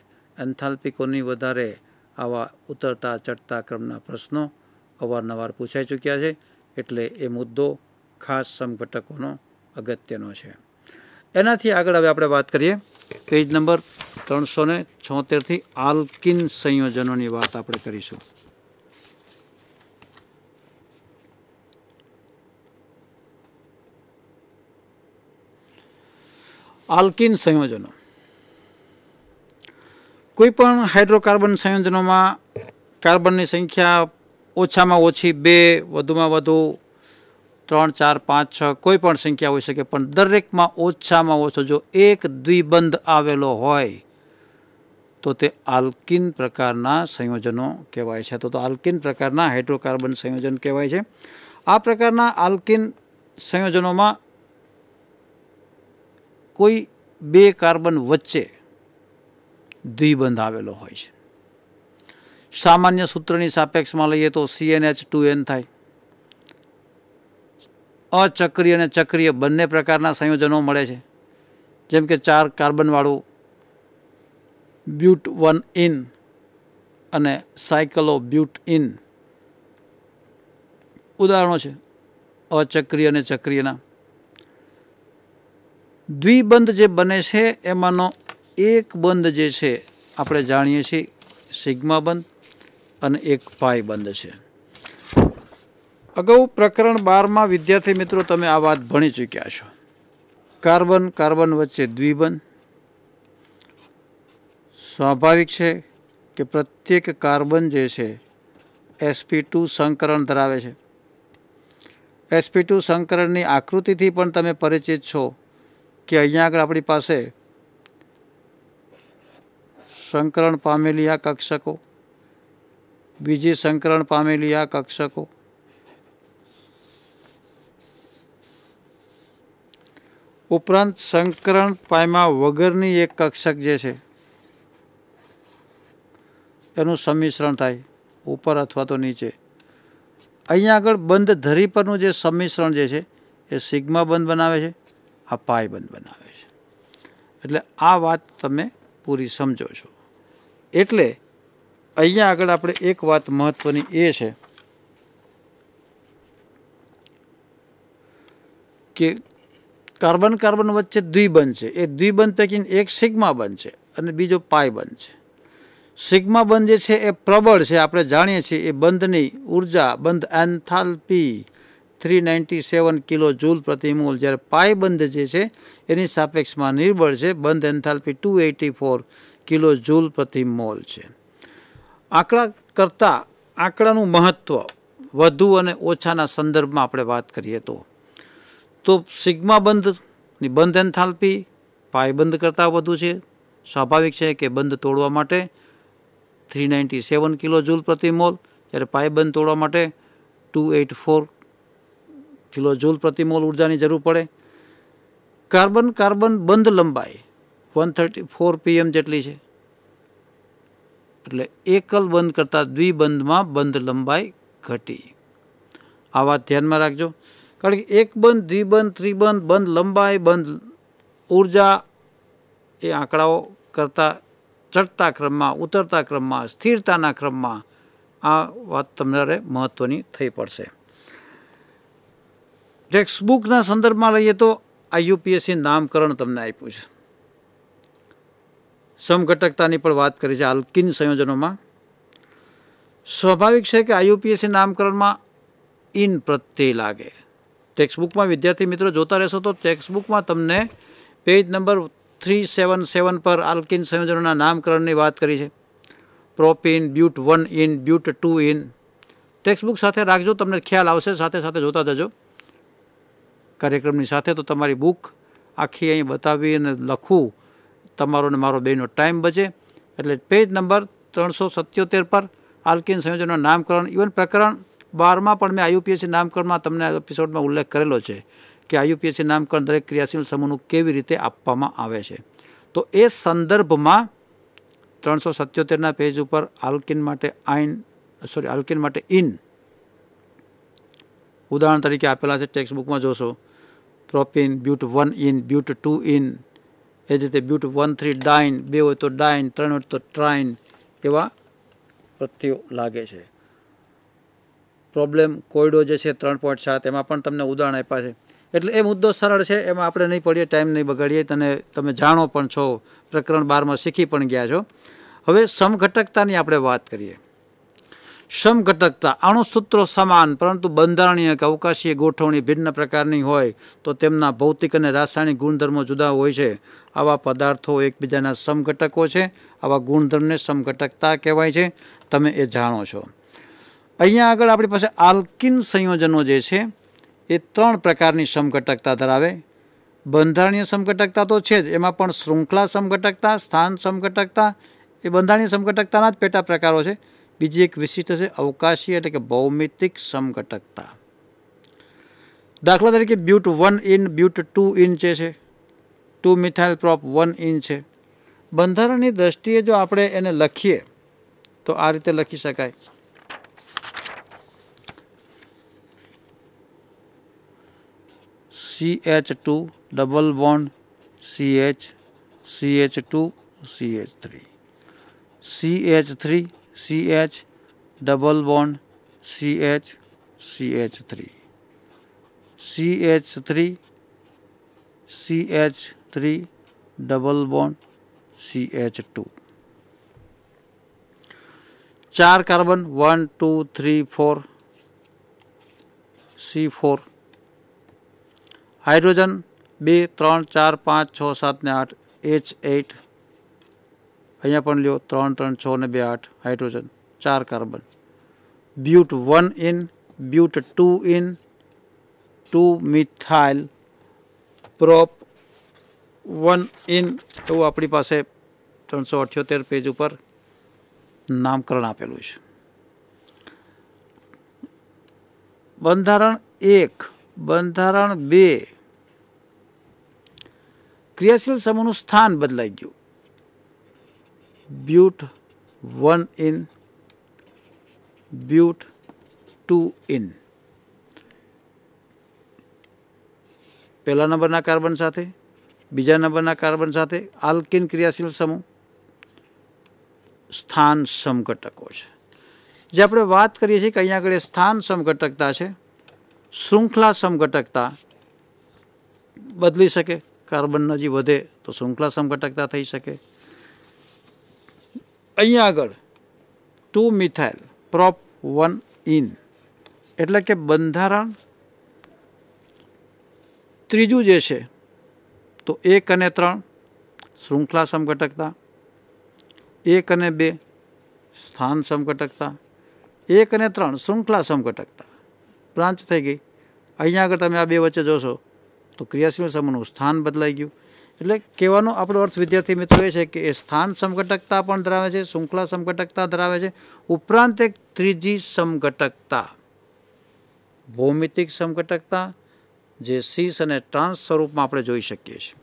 એન્થાલ્પી કોની વધારે આવા ઉતરતા ચડતા ક્રમના પ્રશ્નો અવારનવાર પૂછાઈ ચૂક્યા છે એટલે એ મુદ્દો ખાસ સમઘટકોનો અગત્યનો છે એનાથી આગળ હવે આપણે વાત કરીએ પેજ નંબર ત્રણસો ને છોતેરથી આલ્કિન સંયોજનોની વાત આપણે કરીશું આલ્કિન સંયોજનો કોઈપણ હાઇડ્રોકાર્બન સંયોજનોમાં કાર્બનની સંખ્યા ઓછામાં ઓછી બે વધુમાં વધુ ત્રણ ચાર પાંચ છ કોઈપણ સંખ્યા હોઈ શકે પણ દરેકમાં ઓછામાં ઓછો જો એક દ્વિબંધ આવેલો હોય તો તે આલ્કિન પ્રકારના સંયોજનો કહેવાય છે તો તો આલ્કિન પ્રકારના હાઇડ્રોકાર્બન સંયોજન કહેવાય છે આ પ્રકારના આલ્કિન સંયોજનોમાં કોઈ બે કાર્બન વચ્ચે દ્વિબંધ આવેલો હોય છે સામાન્ય સૂત્રની સાપેક્ષમાં લઈએ તો સીએનએચ ટુ એન થાય અચક્રિય અને ચક્રિય બંને પ્રકારના સંયોજનો મળે છે જેમ કે ચાર કાર્બનવાળું બ્યુટ વન ઇન અને સાયકલો બ્યુટ ઇન ઉદાહરણો છે અચક્રિય અને ચક્રિયના દ્વિબંધ જે બને છે એમાંનો એક બંધ જે છે આપણે જાણીએ છીએ સિગ્મા બંધ અને એક પાય બંધ છે અગાઉ પ્રકરણ બારમાં વિદ્યાર્થી મિત્રો તમે આ વાત ભણી ચૂક્યા છો કાર્બન કાર્બન વચ્ચે દ્વિબંધ સ્વાભાવિક છે કે પ્રત્યેક કાર્બન જે છે એસપી ટુ સંકરણ ધરાવે છે એસપી ટુ સંકરણની આકૃતિથી પણ તમે પરિચિત છો કે અહીંયા આગળ આપણી પાસે સંકરણ પામેલી આ કક્ષકો બીજી સંકરણ પામેલી આ કક્ષકો ઉપરાંત સંકરણ પામ્યા વગરની એક કક્ષક જે છે એનું સમિશ્રણ થાય ઉપર અથવા તો નીચે અહીંયા આગળ બંધ ધરી પરનું જે સમિશ્રણ જે છે એ સિગ્મા બંધ બનાવે છે આ પાયબંધ બનાવે છે એટલે આ વાત તમે પૂરી સમજો છો એટલે અહીંયા આગળ આપણે એક વાત મહત્ત્વની એ છે કે કાર્બન કાર્બન વચ્ચે દ્વિબંધ છે એ દ્વિબંધ પૈકીને એક સિગમા બંધ છે અને બીજો પાયબંધ છે સિગ્મા બંધ જે છે એ પ્રબળ છે આપણે જાણીએ છીએ એ બંધની ઉર્જા બંધ enthalpy three ninety seven kilo joule પ્રતિ મોલ જ્યારે પાયબંધ જે છે એની સાપેક્ષમાં નિર્બળ છે બંધ enthalpy two eighty four kilo joule પ્રતિ મોલ છે આંકડા કરતાં આંકડાનું મહત્ત્વ વધુ અને ઓછાના સંદર્ભમાં આપણે વાત કરીએ તો તો બંધની બંધ એન્થાલ્પી પાયબંધ કરતાં વધુ છે સ્વાભાવિક છે કે બંધ તોડવા માટે three ninety seven kilo joule પ્રતિ મોલ જ્યારે પાયબંધ તોડવા માટે ટુ એટ ફોર કિલોજૂલ પ્રતિમોલ ઉર્જાની જરૂર પડે કાર્બન કાર્બન બંધ લંબાઈ વન થર્ટી ફોર પીએમ જેટલી છે એટલે એકલ બંધ કરતાં દ્વિબંધમાં બંધ લંબાઈ ઘટી આ વાત ધ્યાનમાં રાખજો કારણ કે એક બંધ દ્વિબંધ ત્રિબંધ બંધ લંબાઈ બંધ ઉર્જા એ આંકડાઓ કરતાં ચડતા ક્રમમાં ઉતરતા ક્રમમાં સ્થિરતાના ક્રમમાં આ વાત તમારે મહત્ત્વની થઈ પડશે ટેક્સ્ટબુકના સંદર્ભમાં લઈએ તો આ નામકરણ તમને આપ્યું છે સમઘટકતાની પણ વાત કરી છે આલ્કિન સંયોજનોમાં સ્વાભાવિક છે કે આઈયુપીએસસી નામકરણમાં ઇન પ્રત્યય લાગે ટેક્સ્ટબુકમાં વિદ્યાર્થી મિત્રો જોતા રહેશો તો ટેક્સ્ટબુકમાં તમને page number three seven seven પર આલ્કિન સંયોજનોના નામકરણની વાત કરી છે propene but one ene but two ene textbook સાથે રાખજો તમને ખ્યાલ આવશે સાથે સાથે જોતા જજો કાર્યક્રમની સાથે તો તમારી બુક આખી અહીં બતાવી અને લખવું તમારો ને મારો બેનો ટાઈમ બચે એટલે પેજ નંબર ત્રણસો સત્યોતેર પર આલ્કિન સંયોજનનું નામકરણ ઇવન પ્રકરણ બારમાં પણ મેં આયુપીએસસી નામકરણમાં તમને એપિસોડમાં ઉલ્લેખ કરેલો છે કે આયુપીએસસી નામકરણ દરેક ક્રિયાશીલ સમૂહનું કેવી રીતે આપવામાં આવે છે તો એ સંદર્ભમાં ત્રણસો સત્યોતેરના પેજ ઉપર આલ્કિન માટે આઈન સોરી આલ્કિન માટે ઇન ઉદાહરણ તરીકે આપેલા છે ટેક્સ્ટ બુકમાં જોશો propene but one ene but two ene એ જ રીતે બ્યુટ વન થ્રી ડાઇન બે હોય તો ડાઇન ત્રણ હોય તો ટ્રાઇન એવા પ્રત્યો લાગે છે પ્રોબ્લેમ કોયડો જે છે ત્રણ પોઈન્ટ સાત એમાં પણ તમને ઉદાહરણ આપ્યા છે એટલે એ મુદ્દો સરળ છે એમાં આપણે નહીં પડીએ ટાઈમ નહીં બગાડીએ તને તમે જાણો પણ છો પ્રકરણ બારમાં શીખી પણ ગયા છો હવે સમઘટકતાની આપણે વાત કરીએ સમઘટકતા અણુસૂત્રો સમાન પરંતુ બંધારણીય કે અવકાશીય ગોઠવણી ભિન્ન પ્રકારની હોય તો તેમના ભૌતિક અને રાસાયણિક ગુણધર્મો જુદા હોય છે આવા પદાર્થો એકબીજાના સમઘટકો છે આવા ગુણધર્મને સમઘટકતા કહેવાય છે તમે એ જાણો છો અહીંયા આગળ આપણી પાસે આલ્કિન સંયોજનો જે છે એ ત્રણ પ્રકારની સમઘટકતા ધરાવે બંધારણીય સમઘટકતા તો છે જ એમાં પણ શૃંખલા સમઘટકતા સ્થાન સમઘટકતા એ બંધારણીય સમઘટકતાના જ પેટા પ્રકારો છે બીજી એક વિશિષ્ટ છે અવકાશી એટલે કે ભૌમિતિક સમઘટકતા દાખલા તરીકે but one ene but two ene છે two methyl prop one ene છે બંધારણની દ્રષ્ટિએ જો આપણે એને લખીએ તો આ રીતે લખી શકાય C H two double bond C H two C H three C H three C H double bond C H C H three C H three C H three double bond C H two चार carbon one two three four C four hydrogen बे त्र चार पाँच छ सात ने आठ H eight અહીંયા પણ લ્યો ત્રણ ત્રણ છ ને બે આઠ હાઇડ્રોજન ચાર carbon but one ene but two ene two methyl prop one ene એવું આપણી પાસે ત્રણસો અઠ્યોતેર પેજ ઉપર નામકરણ આપેલું છે બંધારણ એક બંધારણ બે ક્રિયાશીલ સમૂહનું સ્થાન બદલાઈ ગયું ब्यूट 1 इन ब्यूट 2 इन पहला नंबर ना कार्बन સાથે બીજા નંબર ના કાર્બન સાથે આલ્કીન ક્રિયાશીલ સમૂહ સ્થાન સમ ઘટકો છે જે આપણે વાત કરીએ છીએ કે અહીં આગળ સ્થાન સમ ઘટકતા છે શૃંખલા સમ ઘટકતા બદલી શકે કાર્બન નોજી વધે તો શૃંખલા સમ ઘટકતા થઈ શકે અહીંયા આગળ two methyl prop one ene એટલે કે બંધારણ ત્રીજું જે છે તો એક અને ત્રણ શૃંખલા સમઘટકતા એક અને બે સ્થાન સમઘટકતા એક અને ત્રણ શૃંખલા સમઘટકતા બ્રાન્ચ થઈ ગઈ અહીંયા આગળ તમે આ બે વચ્ચે જોશો તો ક્રિયાશીલ સમૂહનું સ્થાન બદલાઈ ગયું એટલે કહેવાનો આપણો અર્થ વિદ્યાર્થી મિત્રો એ છે કે એ સ્થાન સમઘટકતા પણ ધરાવે છે શૃંખલા સમઘટકતા ધરાવે છે ઉપરાંત એક ત્રીજી સમઘટકતા ભૌમિતિક સમઘટકતા જે સીસ અને ટ્રાન્સ સ્વરૂપમાં આપણે જોઈ શકીએ છીએ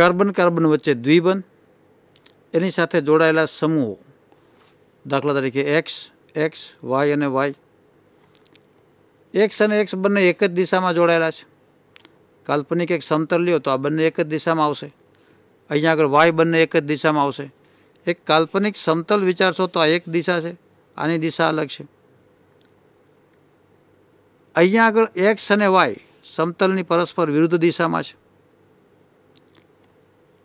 કાર્બન કાર્બન વચ્ચે દ્વિબંધ એની સાથે જોડાયેલા સમૂહો દાખલા તરીકે એક્સ એક્સ વાય અને વાય એક્સ અને એક્સ બંને એક જ દિશામાં જોડાયેલા છે કાલ્પનિક એક સમતલ લ્યો તો આ બંને એક જ દિશામાં આવશે અહીંયા આગળ વાય બંને એક જ દિશામાં આવશે એક કાલ્પનિક સમતલ વિચારશો તો આ એક દિશા છે આની દિશા અલગ છે અહીંયા આગળ એક્સ અને વાય સમતલની પરસ્પર વિરુદ્ધ દિશામાં છે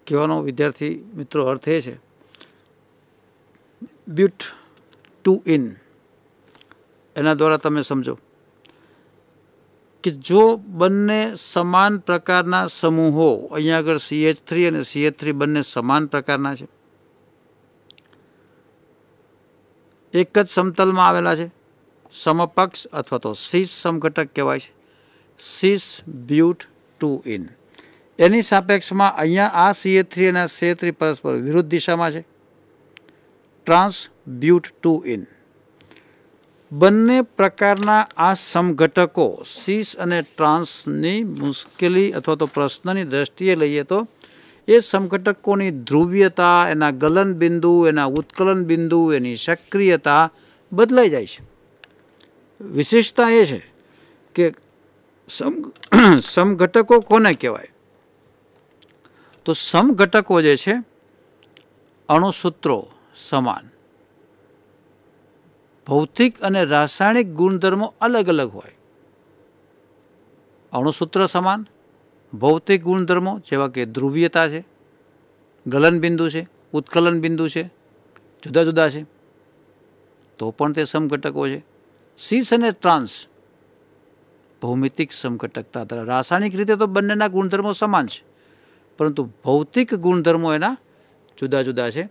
કહેવાનો વિદ્યાર્થી મિત્રો અર્થ એ છે બ્યુટ ટુ ઇન એના દ્વારા તમે સમજો કે જો બંને સમાન પ્રકારના સમૂહો અહીંયા આગળ સીએચ થ્રી અને સીએચ થ્રી બંને સમાન પ્રકારના છે એક જ સમતલમાં આવેલા છે સમપક્ષ અથવા તો સીસ સમઘટક કહેવાય છે સીસ બ્યુટ ટુ ઇન એની સાપેક્ષમાં અહીંયા આ સીએ થ્રી અને સીએ થ્રી પરસ્પર વિરુદ્ધ દિશામાં છે ટ્રાન્સ બ્યુટ ટુ ઇન બંને પ્રકારના આ સમઘટકો સીસ અને ટ્રાન્સની મુશ્કેલી અથવા તો પ્રશ્નની દ્રષ્ટિએ લઈએ તો એ સમઘટકોની ધ્રુવ્યતા એના ગલન બિંદુ એના ઉત્કલન બિંદુ એની સક્રિયતા બદલાઈ જાય છે વિશેષતા એ છે કે સમ સમઘટકો કોને કહેવાય તો સમઘટકો જે છે અણુસૂત્રો સમાન ભૌતિક અને રાસાયણિક ગુણધર્મો અલગ અલગ હોય અણુસૂત્ર સમાન ભૌતિક ગુણધર્મો જેવા કે ધ્રુવીયતા છે ગલનબિંદુ છે ઉત્કલન બિંદુ છે જુદા જુદા છે તો પણ તે સમઘટકો છે સીસ અને ટ્રાન્સ ભૌમિતિક સમઘટકતા ધરાવે રાસાયણિક રીતે તો બંનેના ગુણધર્મો સમાન છે પરંતુ ભૌતિક ગુણધર્મો એના જુદા જુદા છે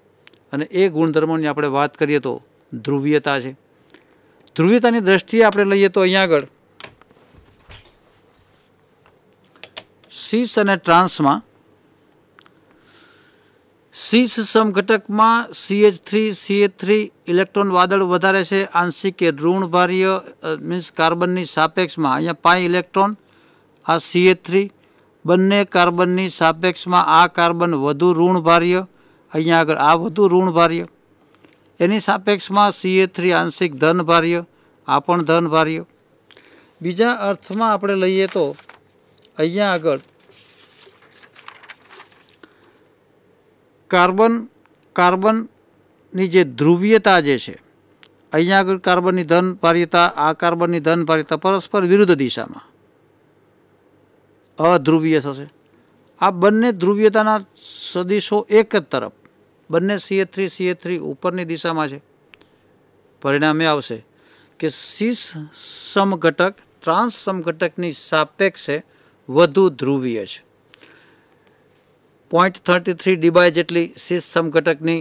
અને એ ગુણધર્મોની આપણે વાત કરીએ તો ધ્રુવીયતા છે ધ્રુવીયતાની દ્રષ્ટિએ આપણે લઈએ તો અહીંયા આગળ શીસ અને ટ્રાન્સમાં શીસ સમઘટકમાં C H three C H three electron વાદળ વધારે છે આંશિક કે ઋણભાર્ય મીન્સ કાર્બનની સાપેક્ષમાં અહીંયા પાંચ ઇલેક્ટ્રોન આ સીએચ થ્રી બંને કાર્બનની સાપેક્ષમાં આ કાર્બન વધુ ઋણભાર્ય અહીંયા આગળ આ વધુ ઋણભાર્ય એની સાપેક્ષમાં સીએ થ્રી આંશિક ધન ધનભાર્ય આ પણ ધન ધનભાર્ય બીજા અર્થમાં આપણે લઈએ તો અહીંયા આગળ કાર્બન કાર્બનની જે ધ્રુવીયતા જે છે અહીંયા આગળ કાર્બનની ધન ભાર્યતા આ કાર્બનની ધન ભાર્યતા પરસ્પર વિરુદ્ધ દિશામાં અધ્રુવીય થશે આ બંને ધ્રુવીયતાના સદીશો એક જ તરફ બંને સીએ થ્રી સીએ થ્રી ઉપરની દિશામાં છે પરિણામે આવશે કે શીસ સમઘટક ટ્રાન્સ સમઘટકની સાપેક્ષે વધુ ધ્રુવીય છે પોઈન્ટ થર્ટી થ્રી ડીબાય જેટલી શીસ સમઘટકની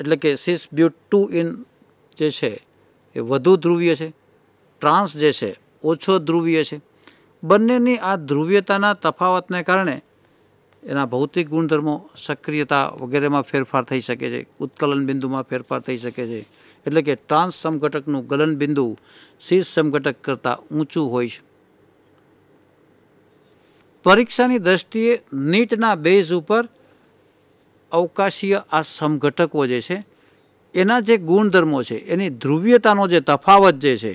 એટલે કે શીસ બ્યુટ ટુ ઇન જે છે એ વધુ ધ્રુવીય છે ટ્રાન્સ જે છે ઓછો ધ્રુવીય છે બંનેની આ ધ્રુવીયતાના તફાવતને કારણે એના ભૌતિક ગુણધર્મો સક્રિયતા વગેરેમાં ફેરફાર થઈ શકે છે ઉત્કલન બિંદુમાં ફેરફાર થઈ શકે છે એટલે કે ટ્રાન્સ સમઘટકનું ગલન બિંદુ શીર્ષ સમઘટક કરતાં ઊંચું હોય છે પરીક્ષાની દ્રષ્ટિએ નીટના બેઝ ઉપર અવકાશીય આ સમઘટકો જે છે એના જે ગુણધર્મો છે એની ધ્રુવ્યતાનો જે તફાવત જે છે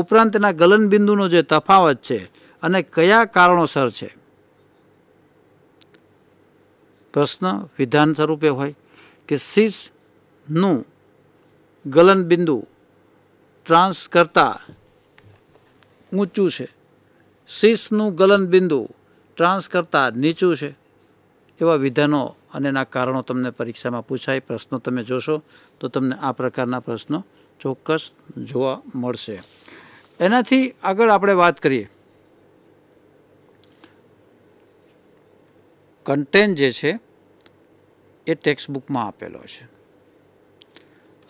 ઉપરાંત એના ગલનબિંદુનો જે તફાવત છે અને કયા કારણોસર છે પ્રશ્ન વિધાન સ્વરૂપે હોય કે શીશનું ગલનબિંદુ ટ્રાન્સ કરતાં ઊંચું છે શીશનું ગલનબિંદુ ટ્રાન્સ કરતાં નીચું છે એવા વિધાનો અને એના કારણો તમને પરીક્ષામાં પૂછાય પ્રશ્નો તમે જોશો તો તમને આ પ્રકારના પ્રશ્નો ચોક્કસ જોવા મળશે એનાથી આગળ આપણે વાત કરીએ કન્ટેન્ટ જે છે એ ટેક્સ્ટબુકમાં આપેલો છે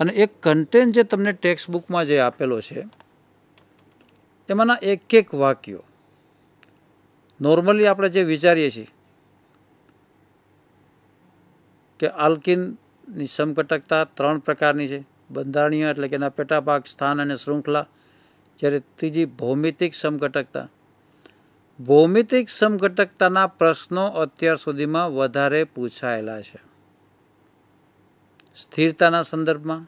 અને એ કન્ટેન્ટ જે તમને ટેક્સ્ટબુકમાં જે આપેલો છે એમાંના એક એક વાક્યો નોર્મલી આપણે જે વિચારીએ છીએ કે આલ્કિનની સમકટકતા ત્રણ પ્રકારની છે બંધારણીય એટલે કે એના પેટાભાગ સ્થાન અને શૃંખલા જ્યારે ત્રીજી ભૌમિતિક સમકટકતા ભૌમિતિક સમઘટકતાના પ્રશ્નો અત્યાર સુધીમાં વધારે પૂછાયેલા છે સ્થિરતાના સંદર્ભમાં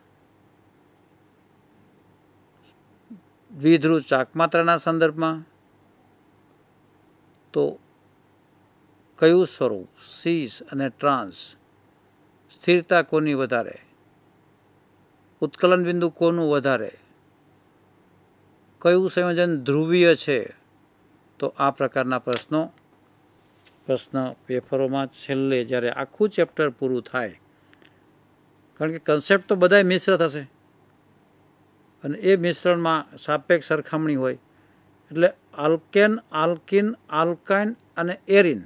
દ્વિધ્રુવ ચાકમાત્રાના સંદર્ભમાં તો કયું સ્વરૂપ સીસ અને ટ્રાન્સ સ્થિરતા કોની વધારે ઉત્કલન બિંદુ કોનું વધારે કયું સંયોજન ધ્રુવીય છે તો આ પ્રકારના પ્રશ્નો પ્રશ્ન પેપરોમાં છેલ્લે જ્યારે આખું ચેપ્ટર પૂરું થાય કારણ કે કન્સેપ્ટ તો બધાય મિશ્ર થશે અને એ મિશ્રણમાં સાપેક્ષ સરખામણી હોય એટલે આલ્કેન આલ્કિન આલ્કાઇન અને એરિન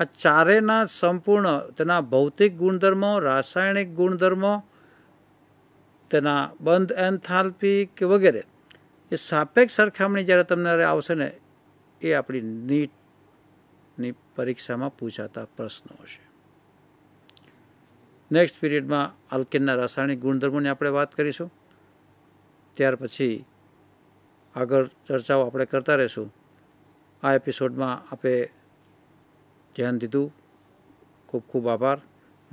આ ચારેના સંપૂર્ણ તેના ભૌતિક ગુણધર્મો રાસાયણિક ગુણધર્મો તેના બંધ એન્થાલ્પી કે વગેરે એ સાપેક્ષ સરખામણી જ્યારે તમને આવશે ને એ આપણી નીટની પરીક્ષામાં પૂછાતા પ્રશ્નો હશે નેક્સ્ટ પીરિયડમાં આલ્કેનના રાસાયણિક ગુણધર્મોની આપણે વાત કરીશું ત્યાર પછી આગળ ચર્ચાઓ આપણે કરતા રહીશું આ એપિસોડમાં આપે ધ્યાન દીધું ખૂબ ખૂબ આભાર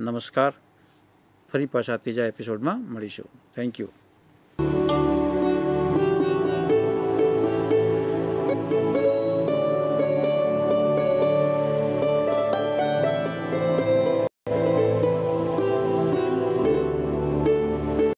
નમસ્કાર ફરી પાછા ત્રીજા એપિસોડમાં મળીશું થેન્ક યુ